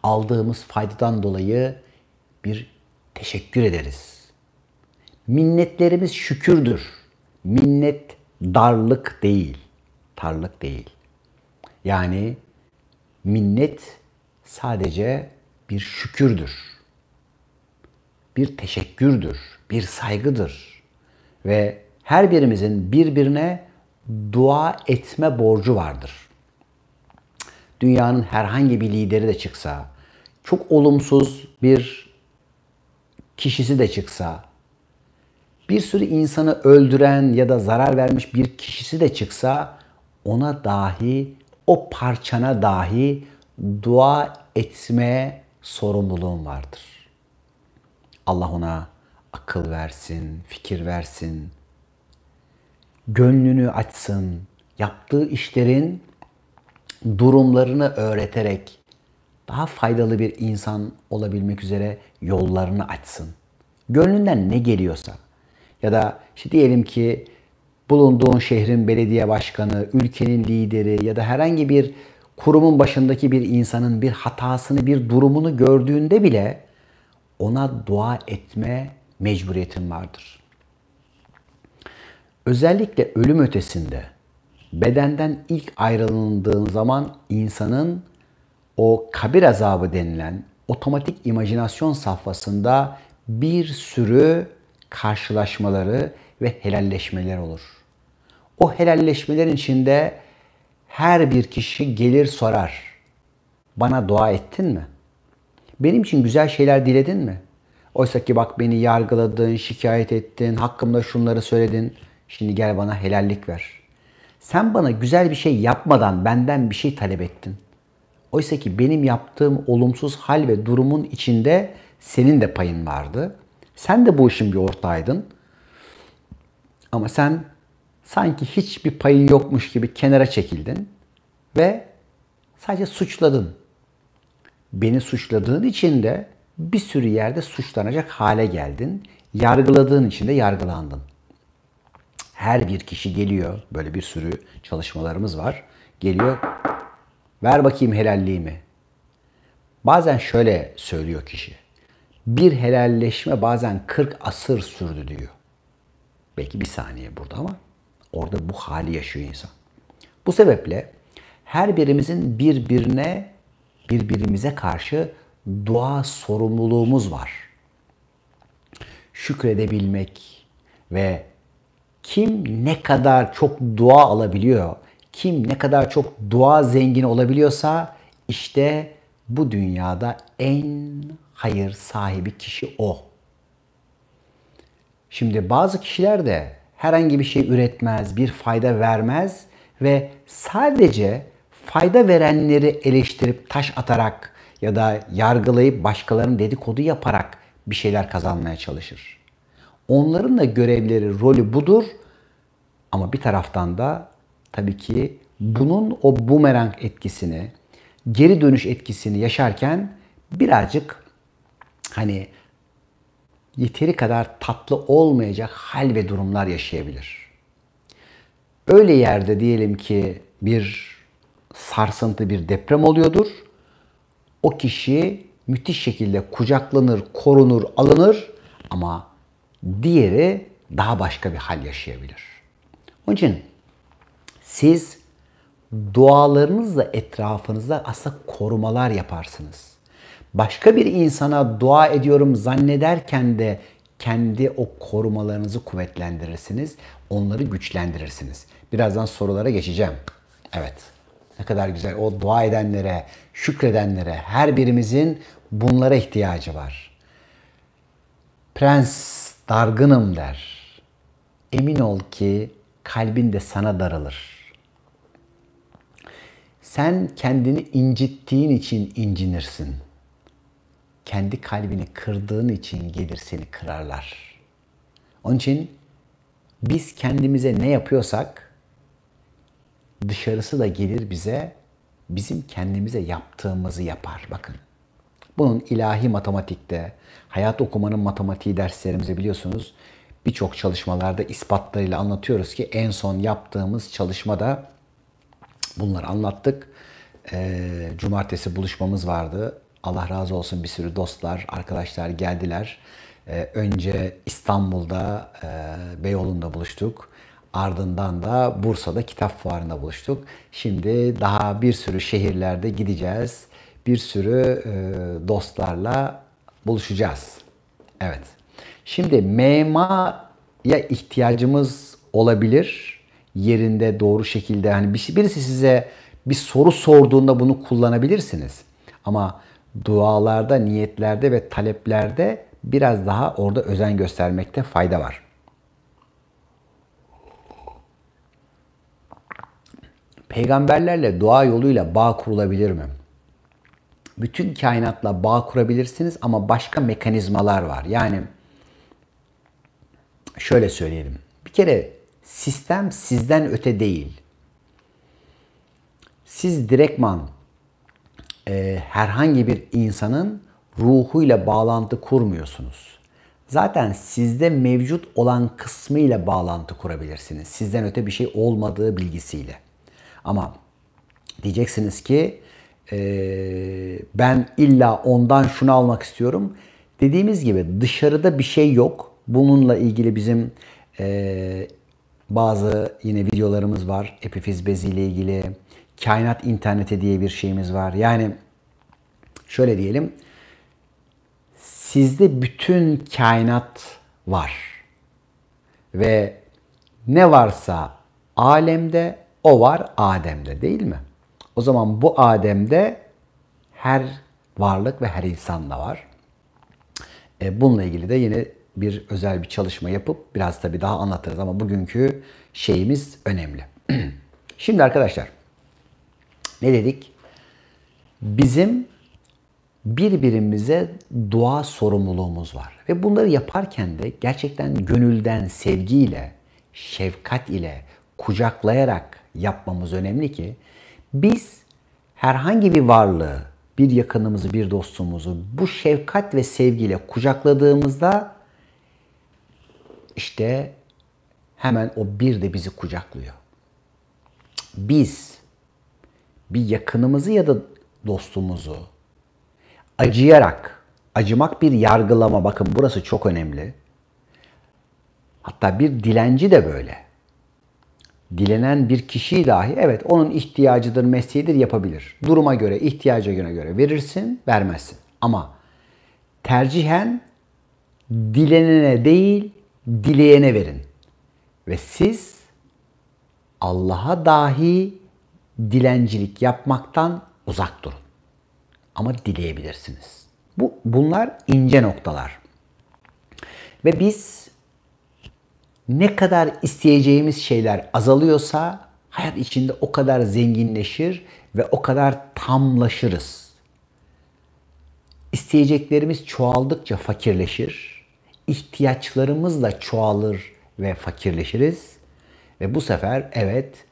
Aldığımız faydadan dolayı bir teşekkür ederiz Minnetlerimiz şükürdür. Minnet darlık değil, tarlık değil. Yani minnet sadece bir şükürdür. Bir teşekkürdür, bir saygıdır. Ve her birimizin birbirine dua etme borcu vardır. Dünyanın herhangi bir lideri de çıksa, çok olumsuz bir kişisi de çıksa, bir sürü insanı öldüren ya da zarar vermiş bir kişisi de çıksa ona dahi o parçana dahi dua etmeye sorumluluğun vardır. Allah ona akıl versin, fikir versin. Gönlünü açsın. Yaptığı işlerin durumlarını öğreterek daha faydalı bir insan olabilmek üzere yollarını açsın. Gönlünden ne geliyorsa ya da işte diyelim ki bulunduğun şehrin belediye başkanı, ülkenin lideri ya da herhangi bir kurumun başındaki bir insanın bir hatasını, bir durumunu gördüğünde bile ona dua etme mecburiyetin vardır. Özellikle ölüm ötesinde bedenden ilk ayrılındığın zaman insanın o kabir azabı denilen otomatik imajinasyon safhasında bir sürü karşılaşmaları ve helalleşmeler olur. O helalleşmelerin içinde her bir kişi gelir sorar. Bana dua ettin mi? Benim için güzel şeyler diledin mi? Oysa ki bak beni yargıladın, şikayet ettin, hakkımda şunları söyledin. Şimdi gel bana helallik ver. Sen bana güzel bir şey yapmadan benden bir şey talep ettin. Oysa ki benim yaptığım olumsuz hal ve durumun içinde senin de payın vardı. Sen de bu işin bir ortağıydın. Ama sen sanki hiçbir payı yokmuş gibi kenara çekildin ve sadece suçladın. Beni suçladığın için de bir sürü yerde suçlanacak hale geldin. Yargıladığın için de yargılandın. Her bir kişi geliyor, böyle bir sürü çalışmalarımız var. Geliyor, ver bakayım helalliğimi. Bazen şöyle söylüyor kişi bir helalleşme bazen 40 asır sürdü diyor. Belki bir saniye burada ama orada bu hali yaşıyor insan. Bu sebeple her birimizin birbirine, birbirimize karşı dua sorumluluğumuz var. Şükredebilmek ve kim ne kadar çok dua alabiliyor, kim ne kadar çok dua zengini olabiliyorsa işte bu dünyada en Hayır, sahibi kişi o. Şimdi bazı kişiler de herhangi bir şey üretmez, bir fayda vermez ve sadece fayda verenleri eleştirip taş atarak ya da yargılayıp başkalarının dedikodu yaparak bir şeyler kazanmaya çalışır. Onların da görevleri, rolü budur. Ama bir taraftan da tabii ki bunun o bumerang etkisini, geri dönüş etkisini yaşarken birazcık hani yeteri kadar tatlı olmayacak hal ve durumlar yaşayabilir. Öyle yerde diyelim ki bir sarsıntı bir deprem oluyordur. O kişi müthiş şekilde kucaklanır, korunur, alınır ama diğeri daha başka bir hal yaşayabilir. Onun için siz dualarınızla etrafınızda aslında korumalar yaparsınız başka bir insana dua ediyorum zannederken de kendi o korumalarınızı kuvvetlendirirsiniz, onları güçlendirirsiniz. Birazdan sorulara geçeceğim. Evet. Ne kadar güzel. O dua edenlere, şükredenlere, her birimizin bunlara ihtiyacı var. Prens dargınım der. Emin ol ki kalbin de sana daralır. Sen kendini incittiğin için incinirsin kendi kalbini kırdığın için gelir seni kırarlar. Onun için biz kendimize ne yapıyorsak dışarısı da gelir bize bizim kendimize yaptığımızı yapar. Bakın. Bunun ilahi matematikte, hayat okumanın matematiği derslerimizi biliyorsunuz birçok çalışmalarda ispatlarıyla anlatıyoruz ki en son yaptığımız çalışmada bunları anlattık. E, cumartesi buluşmamız vardı. Allah razı olsun bir sürü dostlar, arkadaşlar geldiler. E, önce İstanbul'da e, Beyoğlu'nda buluştuk. Ardından da Bursa'da kitap fuarında buluştuk. Şimdi daha bir sürü şehirlerde gideceğiz. Bir sürü e, dostlarla buluşacağız. Evet. Şimdi memaya ihtiyacımız olabilir. Yerinde doğru şekilde hani birisi size bir soru sorduğunda bunu kullanabilirsiniz. Ama dualarda, niyetlerde ve taleplerde biraz daha orada özen göstermekte fayda var. Peygamberlerle dua yoluyla bağ kurulabilir mi? Bütün kainatla bağ kurabilirsiniz ama başka mekanizmalar var. Yani şöyle söyleyelim. Bir kere sistem sizden öte değil. Siz direktman e, herhangi bir insanın ruhuyla bağlantı kurmuyorsunuz. Zaten sizde mevcut olan kısmı ile bağlantı kurabilirsiniz. Sizden öte bir şey olmadığı bilgisiyle. Ama diyeceksiniz ki e, ben illa ondan şunu almak istiyorum. Dediğimiz gibi dışarıda bir şey yok. Bununla ilgili bizim e, bazı yine videolarımız var. Epifiz bezi ile ilgili, kainat interneti diye bir şeyimiz var. Yani şöyle diyelim. Sizde bütün kainat var. Ve ne varsa alemde o var Adem'de değil mi? O zaman bu Adem'de her varlık ve her insan da var. E, bununla ilgili de yine bir özel bir çalışma yapıp biraz tabii daha anlatırız ama bugünkü şeyimiz önemli. Şimdi arkadaşlar ne dedik? Bizim birbirimize dua sorumluluğumuz var. Ve bunları yaparken de gerçekten gönülden, sevgiyle, şefkat ile, kucaklayarak yapmamız önemli ki biz herhangi bir varlığı, bir yakınımızı, bir dostumuzu bu şefkat ve sevgiyle kucakladığımızda işte hemen o bir de bizi kucaklıyor. Biz bir yakınımızı ya da dostumuzu acıyarak, acımak bir yargılama bakın burası çok önemli. Hatta bir dilenci de böyle. Dilenen bir kişi dahi evet onun ihtiyacıdır, mesleğidir yapabilir. Duruma göre, ihtiyaca göre göre verirsin, vermezsin. Ama tercihen dilenene değil, dileyene verin. Ve siz Allah'a dahi dilencilik yapmaktan uzak durun. Ama dileyebilirsiniz. Bu bunlar ince noktalar. Ve biz ne kadar isteyeceğimiz şeyler azalıyorsa hayat içinde o kadar zenginleşir ve o kadar tamlaşırız. İsteyeceklerimiz çoğaldıkça fakirleşir. ihtiyaçlarımız da çoğalır ve fakirleşiriz. Ve bu sefer evet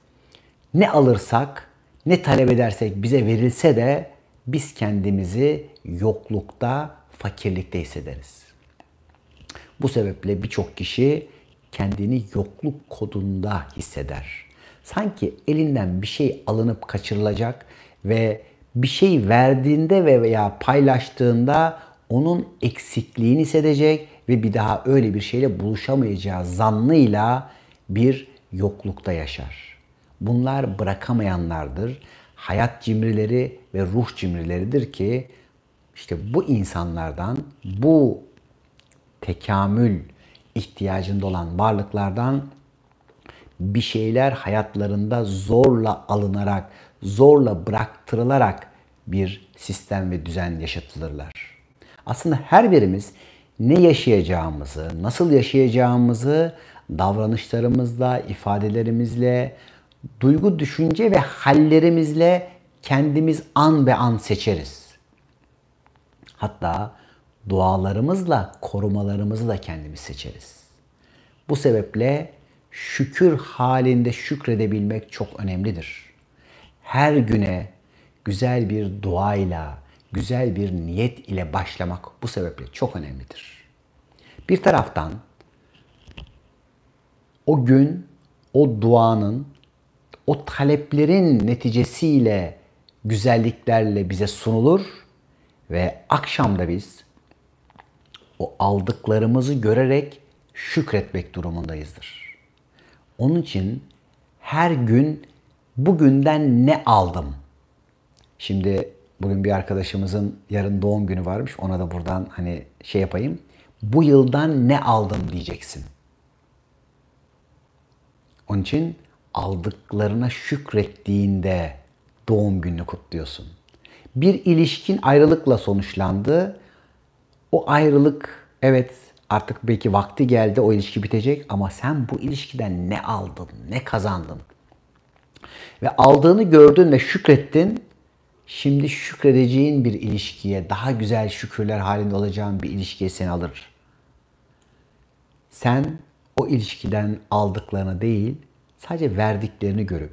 ne alırsak, ne talep edersek bize verilse de biz kendimizi yoklukta, fakirlikte hissederiz. Bu sebeple birçok kişi kendini yokluk kodunda hisseder. Sanki elinden bir şey alınıp kaçırılacak ve bir şey verdiğinde veya paylaştığında onun eksikliğini hissedecek ve bir daha öyle bir şeyle buluşamayacağı zannıyla bir yoklukta yaşar. Bunlar bırakamayanlardır. Hayat cimrileri ve ruh cimrileridir ki işte bu insanlardan, bu tekamül ihtiyacında olan varlıklardan bir şeyler hayatlarında zorla alınarak, zorla bıraktırılarak bir sistem ve düzen yaşatılırlar. Aslında her birimiz ne yaşayacağımızı, nasıl yaşayacağımızı davranışlarımızla, ifadelerimizle, duygu, düşünce ve hallerimizle kendimiz an be an seçeriz. Hatta dualarımızla, korumalarımızı da kendimiz seçeriz. Bu sebeple şükür halinde şükredebilmek çok önemlidir. Her güne güzel bir duayla, güzel bir niyet ile başlamak bu sebeple çok önemlidir. Bir taraftan o gün o duanın o taleplerin neticesiyle güzelliklerle bize sunulur ve akşamda biz o aldıklarımızı görerek şükretmek durumundayızdır. Onun için her gün bugünden ne aldım? Şimdi bugün bir arkadaşımızın yarın doğum günü varmış. Ona da buradan hani şey yapayım. Bu yıldan ne aldım diyeceksin. Onun için aldıklarına şükrettiğinde doğum gününü kutluyorsun. Bir ilişkin ayrılıkla sonuçlandı. O ayrılık evet artık belki vakti geldi o ilişki bitecek ama sen bu ilişkiden ne aldın, ne kazandın? Ve aldığını gördün ve şükrettin. Şimdi şükredeceğin bir ilişkiye, daha güzel şükürler halinde olacağın bir ilişkiye seni alır. Sen o ilişkiden aldıklarını değil, Sadece verdiklerini görüp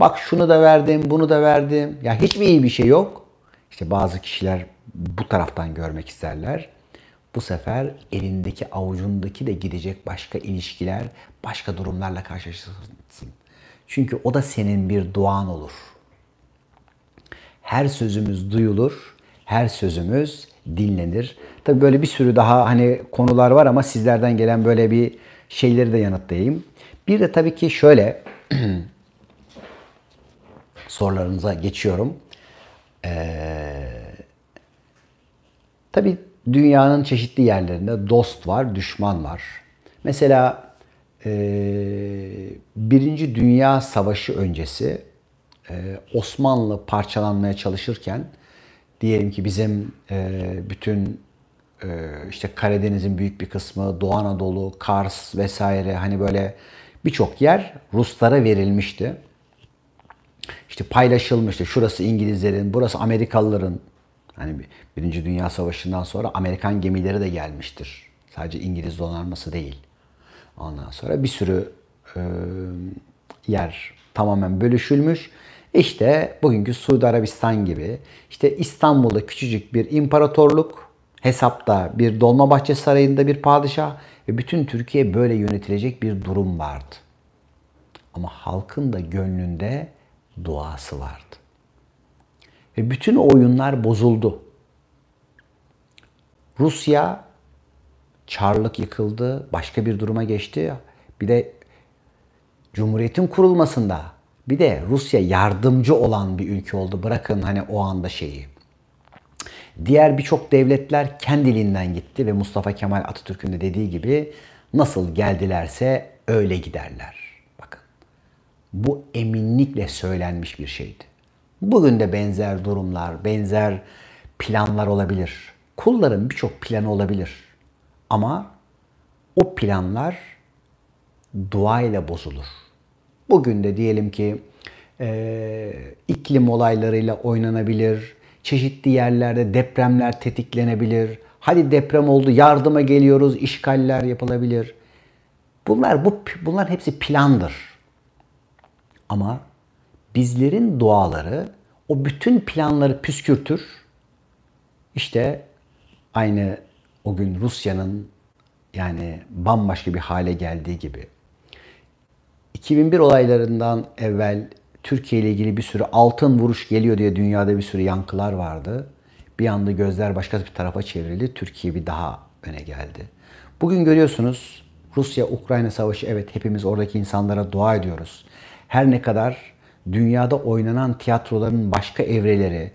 bak şunu da verdim, bunu da verdim. Ya hiçbir iyi bir şey yok. İşte bazı kişiler bu taraftan görmek isterler. Bu sefer elindeki avucundaki de gidecek başka ilişkiler, başka durumlarla karşılaşırsın. Çünkü o da senin bir duan olur. Her sözümüz duyulur, her sözümüz dinlenir. Tabii böyle bir sürü daha hani konular var ama sizlerden gelen böyle bir şeyleri de yanıtlayayım. Bir de tabii ki şöyle sorularınıza geçiyorum. Ee, tabii dünyanın çeşitli yerlerinde dost var, düşman var. Mesela e, Birinci Dünya Savaşı öncesi e, Osmanlı parçalanmaya çalışırken diyelim ki bizim e, bütün e, işte Karadeniz'in büyük bir kısmı, Doğu Anadolu, Kars vesaire hani böyle birçok yer Ruslara verilmişti. İşte paylaşılmıştı. Şurası İngilizlerin, burası Amerikalıların. Hani Birinci Dünya Savaşı'ndan sonra Amerikan gemileri de gelmiştir. Sadece İngiliz donanması değil. Ondan sonra bir sürü e, yer tamamen bölüşülmüş. İşte bugünkü Suudi Arabistan gibi işte İstanbul'da küçücük bir imparatorluk, hesapta bir Dolmabahçe Sarayı'nda bir padişah, ve bütün Türkiye böyle yönetilecek bir durum vardı. Ama halkın da gönlünde duası vardı. Ve bütün oyunlar bozuldu. Rusya çarlık yıkıldı, başka bir duruma geçti. Bir de Cumhuriyet'in kurulmasında bir de Rusya yardımcı olan bir ülke oldu. Bırakın hani o anda şeyi Diğer birçok devletler kendiliğinden gitti ve Mustafa Kemal Atatürk'ün de dediği gibi nasıl geldilerse öyle giderler. Bakın bu eminlikle söylenmiş bir şeydi. Bugün de benzer durumlar, benzer planlar olabilir. Kulların birçok planı olabilir. Ama o planlar dua bozulur. Bugün de diyelim ki e, iklim olaylarıyla oynanabilir, çeşitli yerlerde depremler tetiklenebilir. Hadi deprem oldu yardıma geliyoruz işgaller yapılabilir. Bunlar bu bunlar hepsi plandır. Ama bizlerin duaları o bütün planları püskürtür. İşte aynı o gün Rusya'nın yani bambaşka bir hale geldiği gibi. 2001 olaylarından evvel Türkiye ile ilgili bir sürü altın vuruş geliyor diye dünyada bir sürü yankılar vardı. Bir anda gözler başka bir tarafa çevrildi. Türkiye bir daha öne geldi. Bugün görüyorsunuz Rusya-Ukrayna savaşı evet hepimiz oradaki insanlara dua ediyoruz. Her ne kadar dünyada oynanan tiyatroların başka evreleri,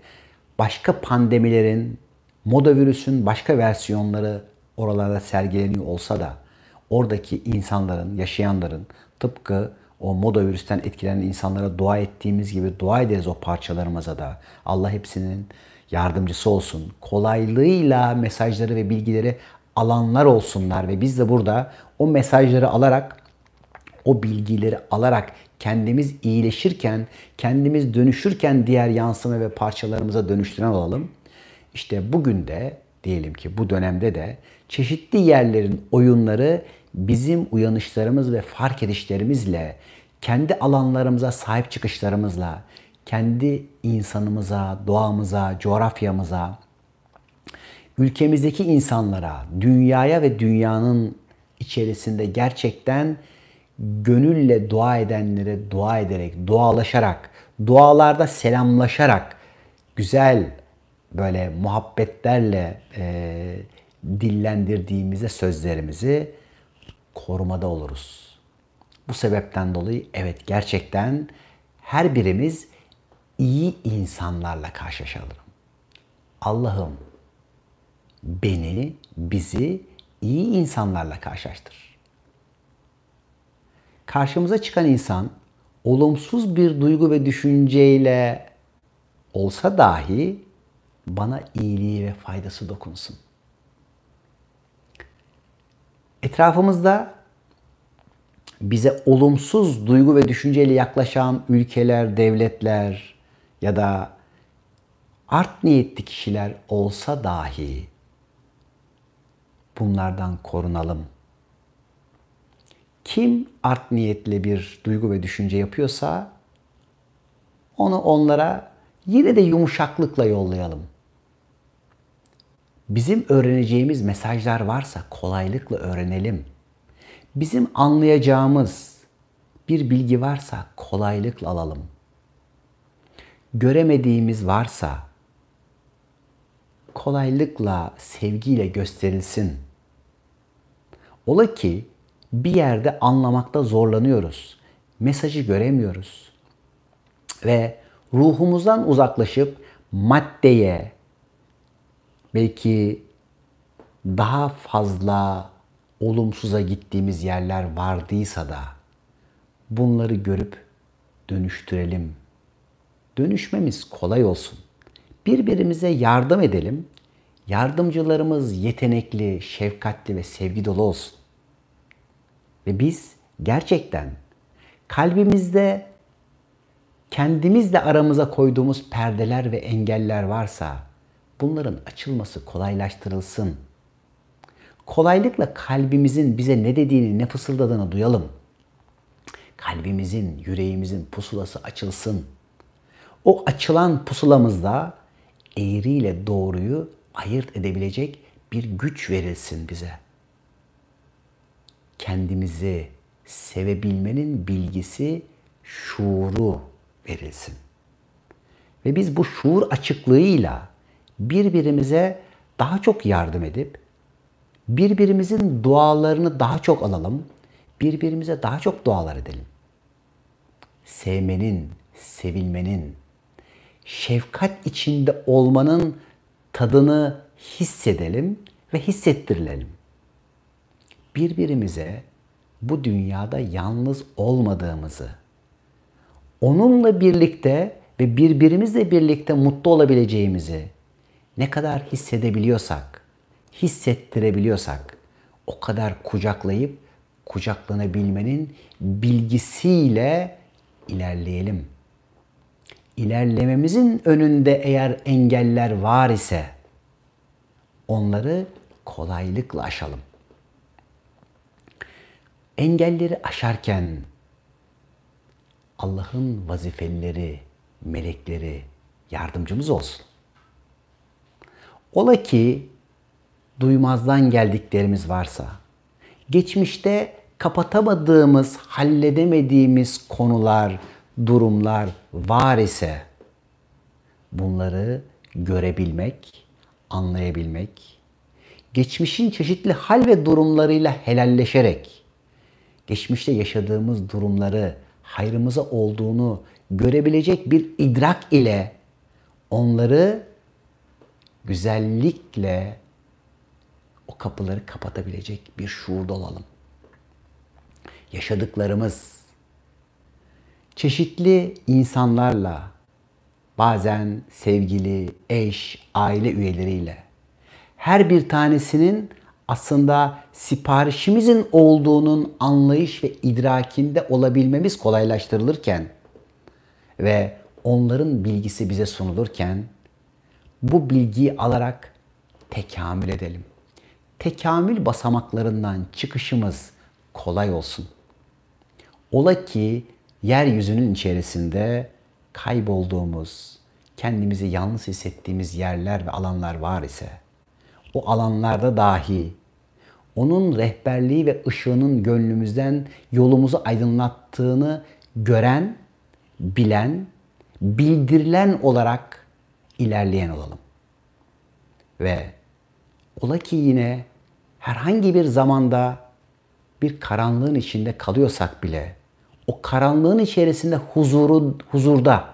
başka pandemilerin, moda virüsün başka versiyonları oralarda sergileniyor olsa da oradaki insanların, yaşayanların tıpkı o moda virüsten etkilenen insanlara dua ettiğimiz gibi dua ederiz o parçalarımıza da. Allah hepsinin yardımcısı olsun. Kolaylığıyla mesajları ve bilgileri alanlar olsunlar ve biz de burada o mesajları alarak o bilgileri alarak kendimiz iyileşirken, kendimiz dönüşürken diğer yansıma ve parçalarımıza dönüştüren olalım. İşte bugün de diyelim ki bu dönemde de çeşitli yerlerin oyunları bizim uyanışlarımız ve fark edişlerimizle kendi alanlarımıza sahip çıkışlarımızla, kendi insanımıza, doğamıza, coğrafyamıza, ülkemizdeki insanlara, dünyaya ve dünyanın içerisinde gerçekten gönülle dua edenlere dua ederek, dualaşarak, dualarda selamlaşarak güzel böyle muhabbetlerle e, dillendirdiğimizde sözlerimizi korumada oluruz. Bu sebepten dolayı evet gerçekten her birimiz iyi insanlarla karşılaşalım. Allah'ım beni, bizi iyi insanlarla karşılaştır. Karşımıza çıkan insan olumsuz bir duygu ve düşünceyle olsa dahi bana iyiliği ve faydası dokunsun. Etrafımızda bize olumsuz duygu ve düşünceyle yaklaşan ülkeler, devletler ya da art niyetli kişiler olsa dahi bunlardan korunalım. Kim art niyetli bir duygu ve düşünce yapıyorsa onu onlara yine de yumuşaklıkla yollayalım. Bizim öğreneceğimiz mesajlar varsa kolaylıkla öğrenelim.'' bizim anlayacağımız bir bilgi varsa kolaylıkla alalım. Göremediğimiz varsa kolaylıkla, sevgiyle gösterilsin. Ola ki bir yerde anlamakta zorlanıyoruz. Mesajı göremiyoruz. Ve ruhumuzdan uzaklaşıp maddeye belki daha fazla olumsuza gittiğimiz yerler vardıysa da bunları görüp dönüştürelim. Dönüşmemiz kolay olsun. Birbirimize yardım edelim. Yardımcılarımız yetenekli, şefkatli ve sevgi dolu olsun. Ve biz gerçekten kalbimizde kendimizle aramıza koyduğumuz perdeler ve engeller varsa bunların açılması kolaylaştırılsın.'' kolaylıkla kalbimizin bize ne dediğini, ne fısıldadığını duyalım. Kalbimizin, yüreğimizin pusulası açılsın. O açılan pusulamızda eğriyle doğruyu ayırt edebilecek bir güç verilsin bize. Kendimizi sevebilmenin bilgisi, şuuru verilsin. Ve biz bu şuur açıklığıyla birbirimize daha çok yardım edip Birbirimizin dualarını daha çok alalım. Birbirimize daha çok dualar edelim. Sevmenin, sevilmenin, şefkat içinde olmanın tadını hissedelim ve hissettirelim. Birbirimize bu dünyada yalnız olmadığımızı, onunla birlikte ve birbirimizle birlikte mutlu olabileceğimizi ne kadar hissedebiliyorsak hissettirebiliyorsak o kadar kucaklayıp kucaklanabilmenin bilgisiyle ilerleyelim. İlerlememizin önünde eğer engeller var ise onları kolaylıkla aşalım. Engelleri aşarken Allah'ın vazifelileri, melekleri yardımcımız olsun. Ola ki duymazdan geldiklerimiz varsa, geçmişte kapatamadığımız, halledemediğimiz konular, durumlar var ise bunları görebilmek, anlayabilmek, geçmişin çeşitli hal ve durumlarıyla helalleşerek geçmişte yaşadığımız durumları hayrımıza olduğunu görebilecek bir idrak ile onları güzellikle o kapıları kapatabilecek bir şuurda olalım. Yaşadıklarımız çeşitli insanlarla bazen sevgili, eş, aile üyeleriyle her bir tanesinin aslında siparişimizin olduğunun anlayış ve idrakinde olabilmemiz kolaylaştırılırken ve onların bilgisi bize sunulurken bu bilgiyi alarak tekamül edelim tekamül basamaklarından çıkışımız kolay olsun. Ola ki yeryüzünün içerisinde kaybolduğumuz, kendimizi yalnız hissettiğimiz yerler ve alanlar var ise o alanlarda dahi onun rehberliği ve ışığının gönlümüzden yolumuzu aydınlattığını gören, bilen, bildirilen olarak ilerleyen olalım. Ve ola ki yine herhangi bir zamanda bir karanlığın içinde kalıyorsak bile o karanlığın içerisinde huzurun huzurda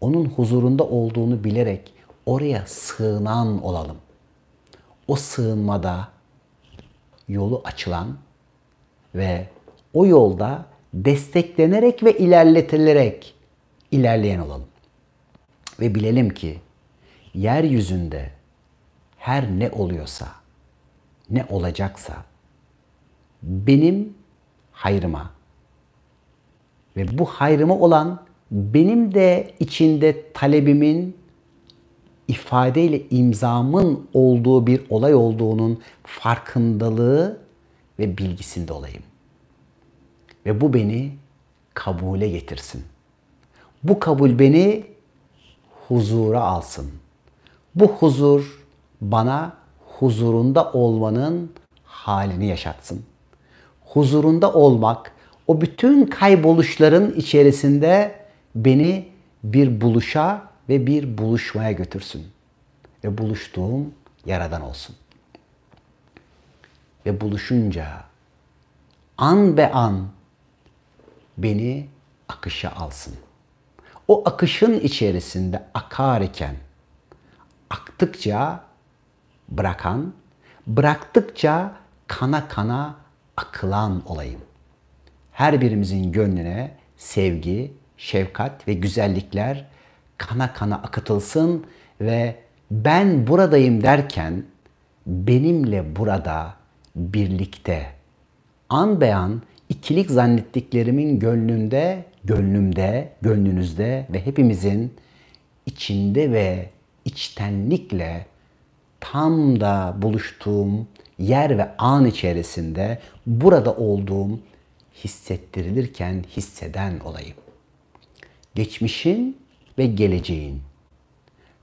onun huzurunda olduğunu bilerek oraya sığınan olalım. O sığınmada yolu açılan ve o yolda desteklenerek ve ilerletilerek ilerleyen olalım. Ve bilelim ki yeryüzünde her ne oluyorsa ne olacaksa benim hayrıma ve bu hayrıma olan benim de içinde talebimin ifadeyle imzamın olduğu bir olay olduğunun farkındalığı ve bilgisinde olayım. Ve bu beni kabule getirsin. Bu kabul beni huzura alsın. Bu huzur bana huzurunda olmanın halini yaşatsın. Huzurunda olmak o bütün kayboluşların içerisinde beni bir buluşa ve bir buluşmaya götürsün. Ve buluştuğum yaradan olsun. Ve buluşunca an be an beni akışa alsın. O akışın içerisinde akarken aktıkça bırakan, bıraktıkça kana kana akılan olayım. Her birimizin gönlüne sevgi, şefkat ve güzellikler kana kana akıtılsın ve ben buradayım derken benimle burada birlikte an beyan ikilik zannettiklerimin gönlümde, gönlümde, gönlünüzde ve hepimizin içinde ve içtenlikle tam da buluştuğum yer ve an içerisinde burada olduğum hissettirilirken hisseden olayım. Geçmişin ve geleceğin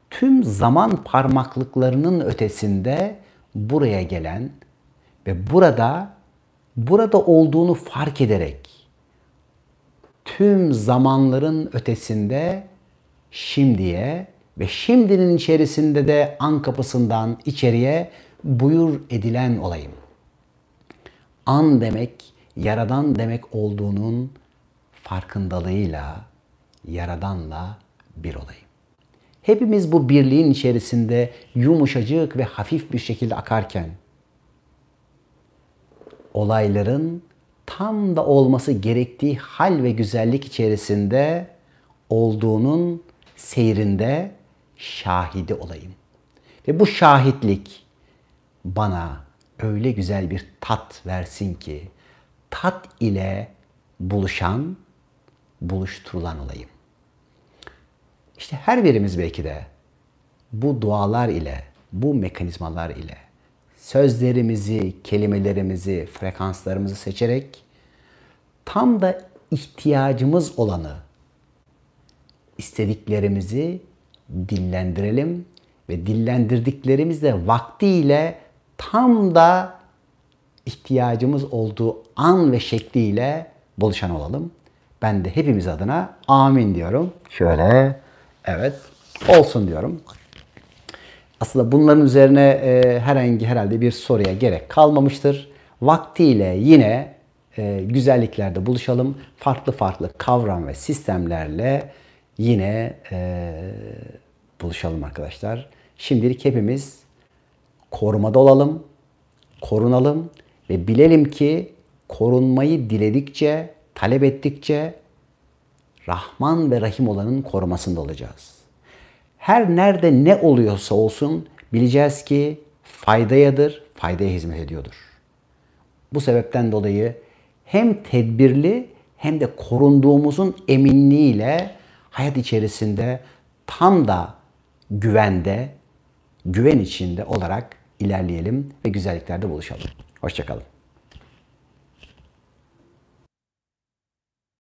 tüm zaman parmaklıklarının ötesinde buraya gelen ve burada burada olduğunu fark ederek tüm zamanların ötesinde şimdiye ve şimdinin içerisinde de an kapısından içeriye buyur edilen olayım. An demek yaradan demek olduğunun farkındalığıyla yaradanla bir olayım. Hepimiz bu birliğin içerisinde yumuşacık ve hafif bir şekilde akarken olayların tam da olması gerektiği hal ve güzellik içerisinde olduğunun seyrinde şahidi olayım. Ve bu şahitlik bana öyle güzel bir tat versin ki tat ile buluşan, buluşturulan olayım. İşte her birimiz belki de bu dualar ile, bu mekanizmalar ile sözlerimizi, kelimelerimizi, frekanslarımızı seçerek tam da ihtiyacımız olanı, istediklerimizi dillendirelim ve dillendirdiklerimizle vaktiyle tam da ihtiyacımız olduğu an ve şekliyle buluşan olalım. Ben de hepimiz adına amin diyorum. Şöyle evet olsun diyorum. Aslında bunların üzerine e, herhangi herhalde bir soruya gerek kalmamıştır. Vaktiyle yine e, güzelliklerde buluşalım. Farklı farklı kavram ve sistemlerle yine e, buluşalım arkadaşlar. Şimdilik hepimiz korumada olalım, korunalım ve bilelim ki korunmayı diledikçe, talep ettikçe Rahman ve Rahim olanın korumasında olacağız. Her nerede ne oluyorsa olsun bileceğiz ki faydayadır, faydaya hizmet ediyordur. Bu sebepten dolayı hem tedbirli hem de korunduğumuzun eminliğiyle hayat içerisinde tam da güvende, güven içinde olarak ilerleyelim ve güzelliklerde buluşalım. Hoşçakalın.